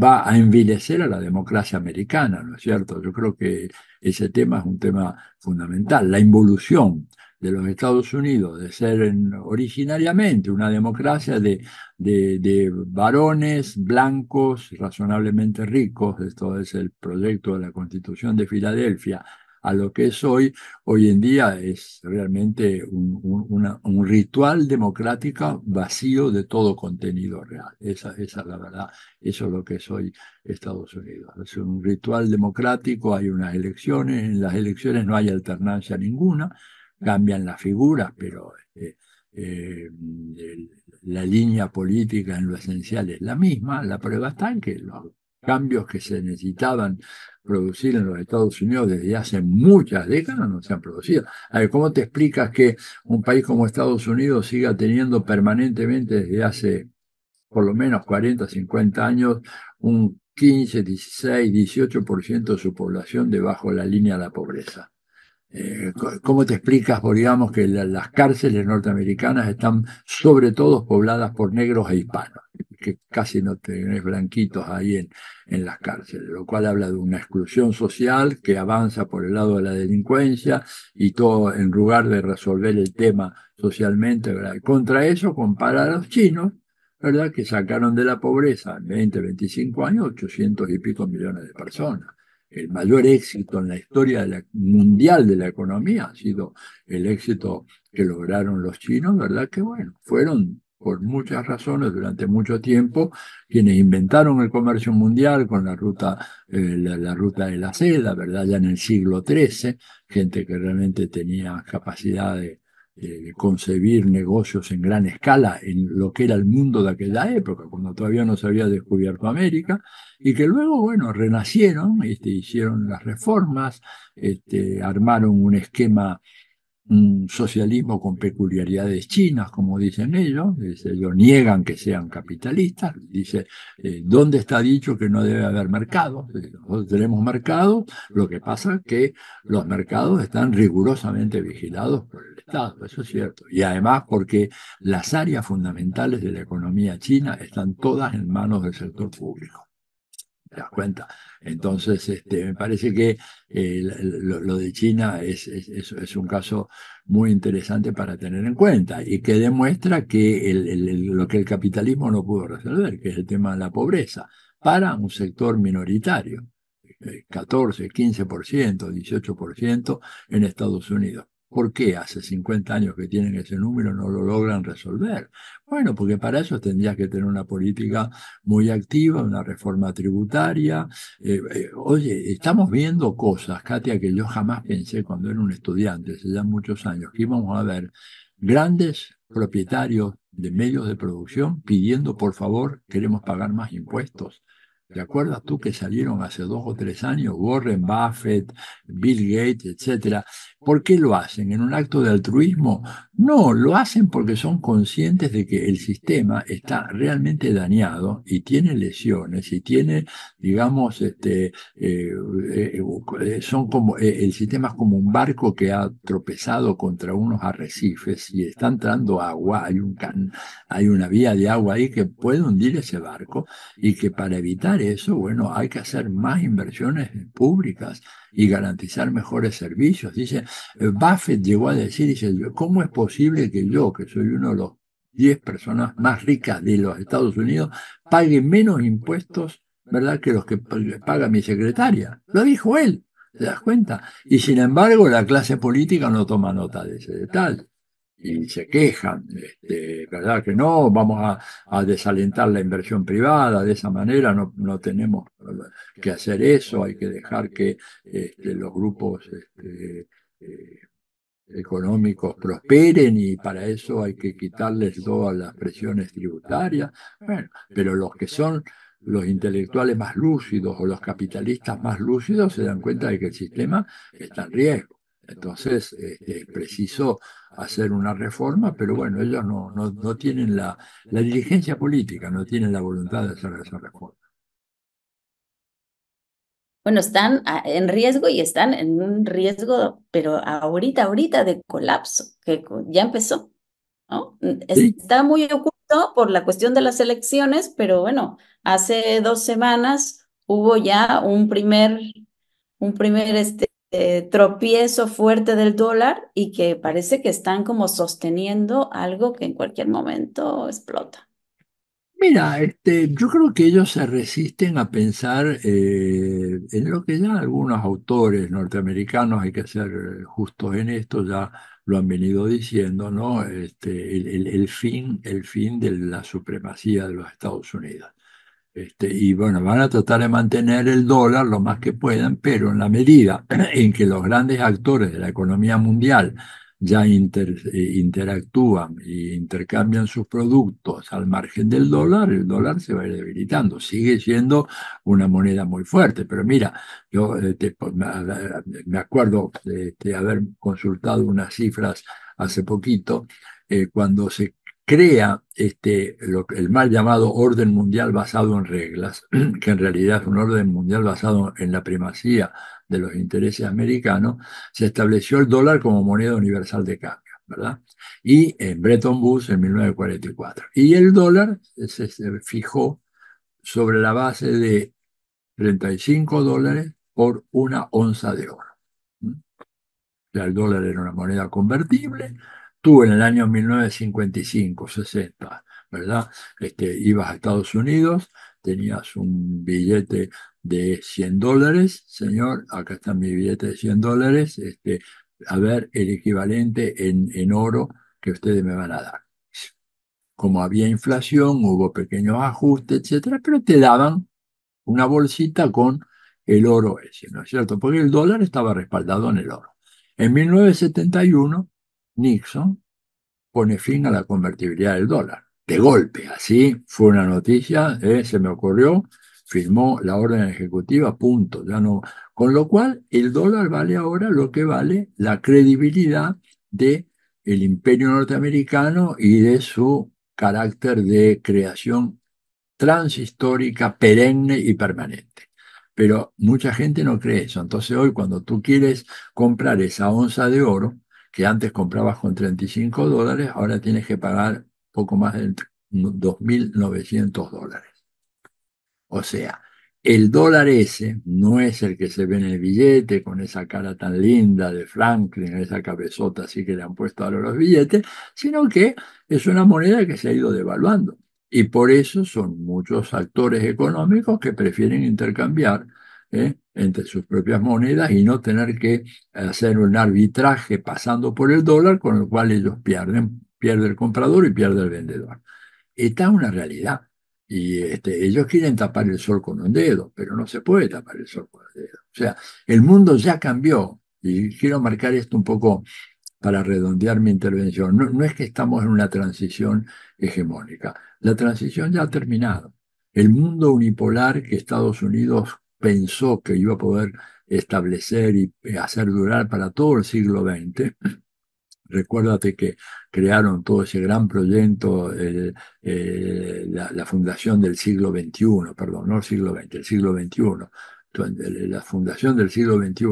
va a envilecer a la democracia americana, ¿no es cierto? Yo creo que ese tema es un tema fundamental, la involución de los Estados Unidos de ser originariamente una democracia de, varones blancos razonablemente ricos, esto es el proyecto de la Constitución de Filadelfia, a lo que es hoy, hoy en día es realmente un, ritual democrático vacío de todo contenido real. Esa, esa es la verdad, eso es lo que es hoy Estados Unidos. Es un ritual democrático, hay unas elecciones, en las elecciones no hay alternancia ninguna, cambian las figuras, pero eh, eh, la línea política en lo esencial es la misma. La prueba está en que los cambios que se necesitaban producir en los Estados Unidos desde hace muchas décadas no se han producido. A ver, ¿cómo te explicas que un país como Estados Unidos siga teniendo permanentemente desde hace por lo menos 40, 50 años un 15, 16, 18% de su población debajo de la línea de la pobreza? Eh, ¿Cómo te explicas, digamos, que las cárceles norteamericanas están sobre todo pobladas por negros e hispanos? Que casi no tenés blanquitos ahí en, las cárceles, lo cual habla de una exclusión social que avanza por el lado de la delincuencia y todo en lugar de resolver el tema socialmente. ¿verdad? Contra eso, compara a los chinos, ¿verdad? que sacaron de la pobreza en 20, 25 años 800 y pico millones de personas el mayor éxito en la historia mundial de la economía ha sido el éxito que lograron los chinos, ¿verdad? Que bueno, fueron por muchas razones durante mucho tiempo quienes inventaron el comercio mundial con la ruta, eh, la, ruta de la seda, ¿verdad? Ya en el siglo XIII, gente que realmente tenía capacidad de, de eh, concebir negocios en gran escala en lo que era el mundo de aquella época, cuando todavía no se había descubierto América, y que luego, bueno, renacieron, este, hicieron las reformas, este, armaron un esquema un socialismo con peculiaridades chinas, como dicen ellos, ellos niegan que sean capitalistas, dice, eh, ¿dónde está dicho que no debe haber mercado? Eh, nosotros tenemos mercado, lo que pasa es que los mercados están rigurosamente vigilados por el Estado, eso es cierto, y además porque las áreas fundamentales de la economía china están todas en manos del sector público. Entonces, este, me parece que eh, lo, de China es, es, un caso muy interesante para tener en cuenta y que demuestra que el, lo que el capitalismo no pudo resolver, que es el tema de la pobreza, para un sector minoritario, 14, 15%, 18% en Estados Unidos. ¿Por qué hace 50 años que tienen ese número no lo logran resolver? Bueno, porque para eso tendrías que tener una política muy activa, una reforma tributaria. Eh, eh, oye, estamos viendo cosas, Katia, que yo jamás pensé cuando era un estudiante, hace ya muchos años, que íbamos a ver grandes propietarios de medios de producción pidiendo, por favor, queremos pagar más impuestos. ¿Te acuerdas tú que salieron hace dos o tres años Warren Buffett, Bill Gates, etcétera? ¿Por qué lo hacen? ¿En un acto de altruismo? No, lo hacen porque son conscientes de que el sistema está realmente dañado y tiene lesiones y tiene, digamos, este, eh, eh, eh, son como, el sistema es como un barco que ha tropezado contra unos arrecifes y está entrando agua, hay un hay una vía de agua ahí que puede hundir ese barco y que para evitar eso, bueno, hay que hacer más inversiones públicas y garantizar mejores servicios. Dice, eh, Buffett llegó a decir, dice, ¿cómo es posible que yo, que soy uno de los 10 personas más ricas de los Estados Unidos, pague menos impuestos, ¿verdad?, que los que paga mi secretaria. Lo dijo él, ¿te das cuenta? Y sin embargo, la clase política no toma nota de ese detalle y se quejan, este, ¿verdad? Que no, vamos a, desalentar la inversión privada, de esa manera no, no tenemos que hacer eso, hay que dejar que este, los grupos este, eh, económicos prosperen y para eso hay que quitarles todas las presiones tributarias. Bueno, pero los que son los intelectuales más lúcidos o los capitalistas más lúcidos se dan cuenta de que el sistema está en riesgo. Entonces preciso eh, eh, preciso hacer una reforma, pero bueno, ellos no, no, tienen la, la diligencia política, no tienen la voluntad de hacer esa reforma bueno, están ah, en riesgo y están en un riesgo, pero ahorita, ahorita de colapso, que ya empezó, ¿no? Mm, está muy oculto por la cuestión de las elecciones, pero bueno, hace dos semanas hubo ya un primer, un primer este, eh, tropiezo fuerte del dólar y que parece que están como sosteniendo algo que en cualquier momento explota. Mira, este, yo creo que ellos se resisten a pensar eh, en lo que ya algunos autores norteamericanos, hay que ser justos en esto, ya lo han venido diciendo, ¿no? Este, el, fin, el fin de la supremacía de los Estados Unidos. Este, y bueno, van a tratar de mantener el dólar lo más que puedan, pero en la medida en que los grandes actores de la economía mundial ya eh, interactúan e intercambian sus productos al margen del dólar, el dólar se va a ir debilitando. Sigue siendo una moneda muy fuerte, pero mira, yo este, pues, me acuerdo de haber consultado unas cifras hace poquito, eh, cuando se crea este, el mal llamado orden mundial basado en reglas, que en realidad es un orden mundial basado en la primacía de los intereses americanos, se estableció el dólar como moneda universal de cambio. ¿verdad? Y en Bretton Woods en 1944. Y el dólar se, fijó sobre la base de 35 dólares por una onza de oro. el dólar era una moneda convertible, tú en el año 1955, 60, ¿verdad? Este, ibas a Estados Unidos, tenías un billete de 100 dólares, señor, acá está mi billete de 100 dólares, este, a ver el equivalente en, en oro que ustedes me van a dar. Como había inflación, hubo pequeños ajustes, etcétera, pero te daban una bolsita con el oro ese, ¿no es cierto? Porque el dólar estaba respaldado en el oro. En 1971, Nixon pone fin a la convertibilidad del dólar. De golpe, así fue una noticia, eh, se me ocurrió, firmó la orden ejecutiva, punto. Ya no. Con lo cual, el dólar vale ahora lo que vale la credibilidad de el imperio norteamericano y de su carácter de creación transhistórica, perenne y permanente. Pero mucha gente no cree eso. Entonces hoy cuando tú quieres comprar esa onza de oro, que antes comprabas con 35 dólares, ahora tienes que pagar poco más de 2.900 dólares. O sea, el dólar ese no es el que se ve en el billete con esa cara tan linda de Franklin, esa cabezota así que le han puesto ahora los billetes, sino que es una moneda que se ha ido devaluando. Y por eso son muchos actores económicos que prefieren intercambiar ¿eh? entre sus propias monedas y no tener que hacer un arbitraje pasando por el dólar, con el cual ellos pierden, pierde el comprador y pierde el vendedor. Esta es una realidad. Y este, ellos quieren tapar el sol con un dedo, pero no se puede tapar el sol con el dedo. O sea, el mundo ya cambió. Y quiero marcar esto un poco para redondear mi intervención. No, no es que estamos en una transición hegemónica. La transición ya ha terminado. El mundo unipolar que Estados Unidos pensó que iba a poder establecer y eh, hacer durar para todo el siglo XX. Recuérdate que crearon todo ese gran proyecto, eh, la, fundación del siglo XXI, perdón, no el siglo XX, el siglo XXI. La fundación del siglo XXI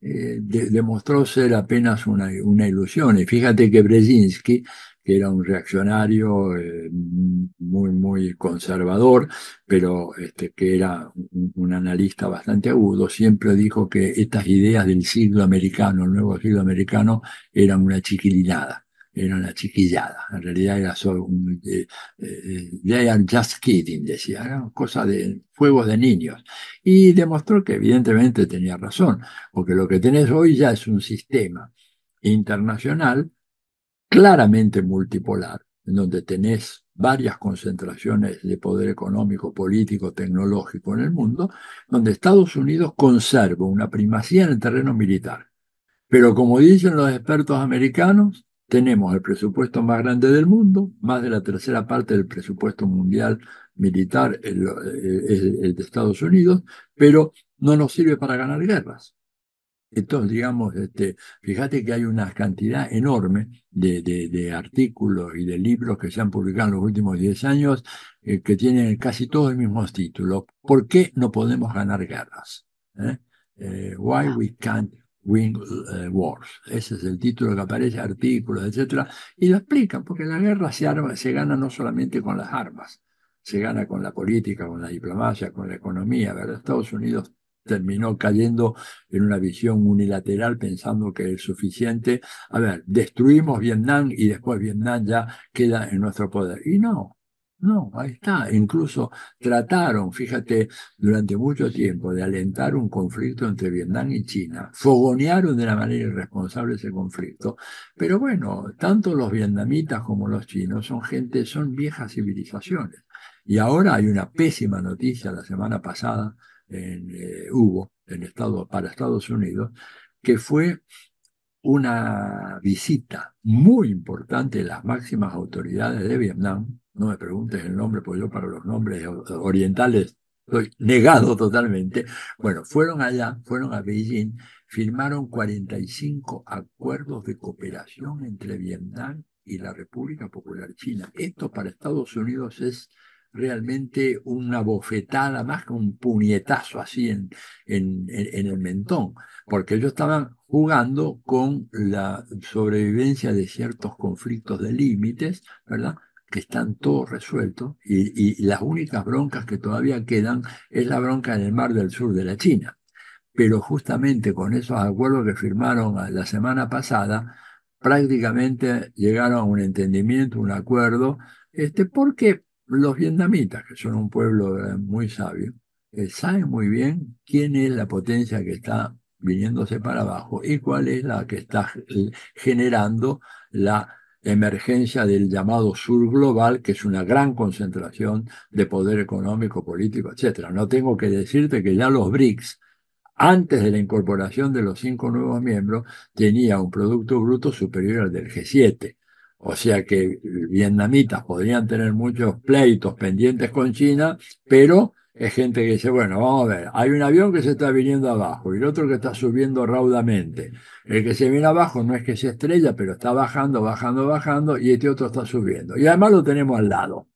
eh, demostró ser apenas una, una, ilusión. Y fíjate que Brzezinski que era un reaccionario eh, muy, muy conservador, pero este, que era un, analista bastante agudo, siempre dijo que estas ideas del siglo americano, el nuevo siglo americano, eran una chiquilinada. eran una chiquillada, en realidad era solo eh, eh, just kidding, decía, eran cosa de fuegos de niños. Y demostró que, evidentemente, tenía razón, porque lo que tenés hoy ya es un sistema internacional claramente multipolar, en donde tenés varias concentraciones de poder económico, político, tecnológico en el mundo, donde Estados Unidos conserva una primacía en el terreno militar. Pero como dicen los expertos americanos, tenemos el presupuesto más grande del mundo, más de la tercera parte del presupuesto mundial militar, es el de Estados Unidos, pero no nos sirve para ganar guerras. Entonces, digamos, este, fíjate que hay una cantidad enorme de, artículos y de libros que se han publicado en los últimos 10 años eh, que tienen casi todos los mismos títulos. ¿Por qué no podemos ganar guerras? ¿Eh? Eh, why we can't win wars. Ese es el título que aparece, artículos, etc. y lo explican, porque la guerra se, arma, se gana no solamente con las armas, se gana con la política, con la diplomacia, con la economía, ¿verdad? Estados Unidos terminó cayendo en una visión unilateral pensando que es suficiente. A ver, destruimos Vietnam y después Vietnam ya queda en nuestro poder. Y no, no, ahí está. Incluso trataron, fíjate, durante mucho tiempo de alentar un conflicto entre Vietnam y China. Fogonearon de la manera irresponsable ese conflicto. Pero bueno, tanto los vietnamitas como los chinos son gente, son viejas civilizaciones. Y ahora hay una pésima noticia la semana pasada en, eh, hubo en Estado, para Estados Unidos, que fue una visita muy importante de las máximas autoridades de Vietnam. No me preguntes el nombre, porque yo para los nombres orientales soy negado totalmente. Bueno, fueron allá, fueron a Beijing, firmaron 45 acuerdos de cooperación entre Vietnam y la República Popular China. Esto para Estados Unidos es realmente una bofetada, más que un puñetazo así en, en, el mentón, porque ellos estaban jugando con la sobrevivencia de ciertos conflictos de límites, ¿verdad? que están todos resueltos y, las únicas broncas que todavía quedan es la bronca en el mar del sur de la China. Pero justamente con esos acuerdos que firmaron la semana pasada, prácticamente llegaron a un entendimiento, un acuerdo, este, porque los vietnamitas, que son un pueblo eh, muy sabio, eh, saben muy bien quién es la potencia que está viniéndose para abajo y cuál es la que está generando la emergencia del llamado sur global, que es una gran concentración de poder económico, político, etc. No tengo que decirte que ya los BRICS, antes de la incorporación de los cinco nuevos miembros, tenía un Producto Bruto superior al del G7. O sea que vietnamitas podrían tener muchos pleitos pendientes con China, pero es gente que dice, bueno, vamos a ver, hay un avión que se está viniendo abajo y el otro que está subiendo raudamente. El que se viene abajo no es que se estrella, pero está bajando, bajando, bajando y este otro está subiendo. Y además lo tenemos al lado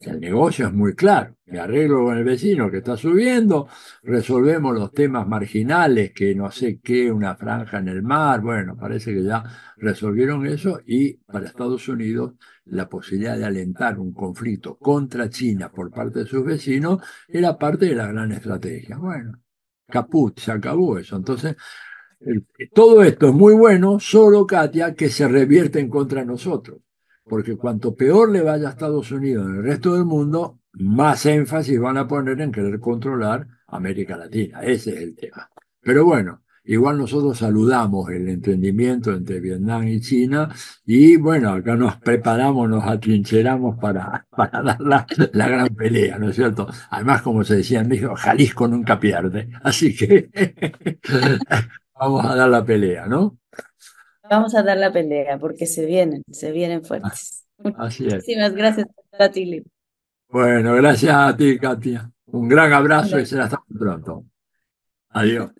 el negocio es muy claro. Me arreglo con el vecino que está subiendo, resolvemos los temas marginales, que no sé qué, una franja en el mar, bueno, parece que ya resolvieron eso y para Estados Unidos la posibilidad de alentar un conflicto contra China por parte de sus vecinos era parte de la gran estrategia. Bueno, caput, se acabó eso. Entonces, todo esto es muy bueno, solo Katia, que se revierte en contra nosotros porque cuanto peor le vaya a Estados Unidos en el resto del mundo, más énfasis van a poner en querer controlar América Latina. Ese es el tema. Pero bueno, igual nosotros saludamos el entendimiento entre Vietnam y China y bueno, acá nos preparamos, nos atrincheramos para, para dar la, la gran pelea, ¿no es cierto? Además, como se decía en México, Jalisco nunca pierde. Así que vamos a dar la pelea, ¿no? Vamos a dar la pelea porque se vienen, se vienen ah, fuertes. Así es. Muchísimas gracias a ti, Bueno, gracias a ti, Katia. Un gran abrazo y será hasta pronto. Adiós.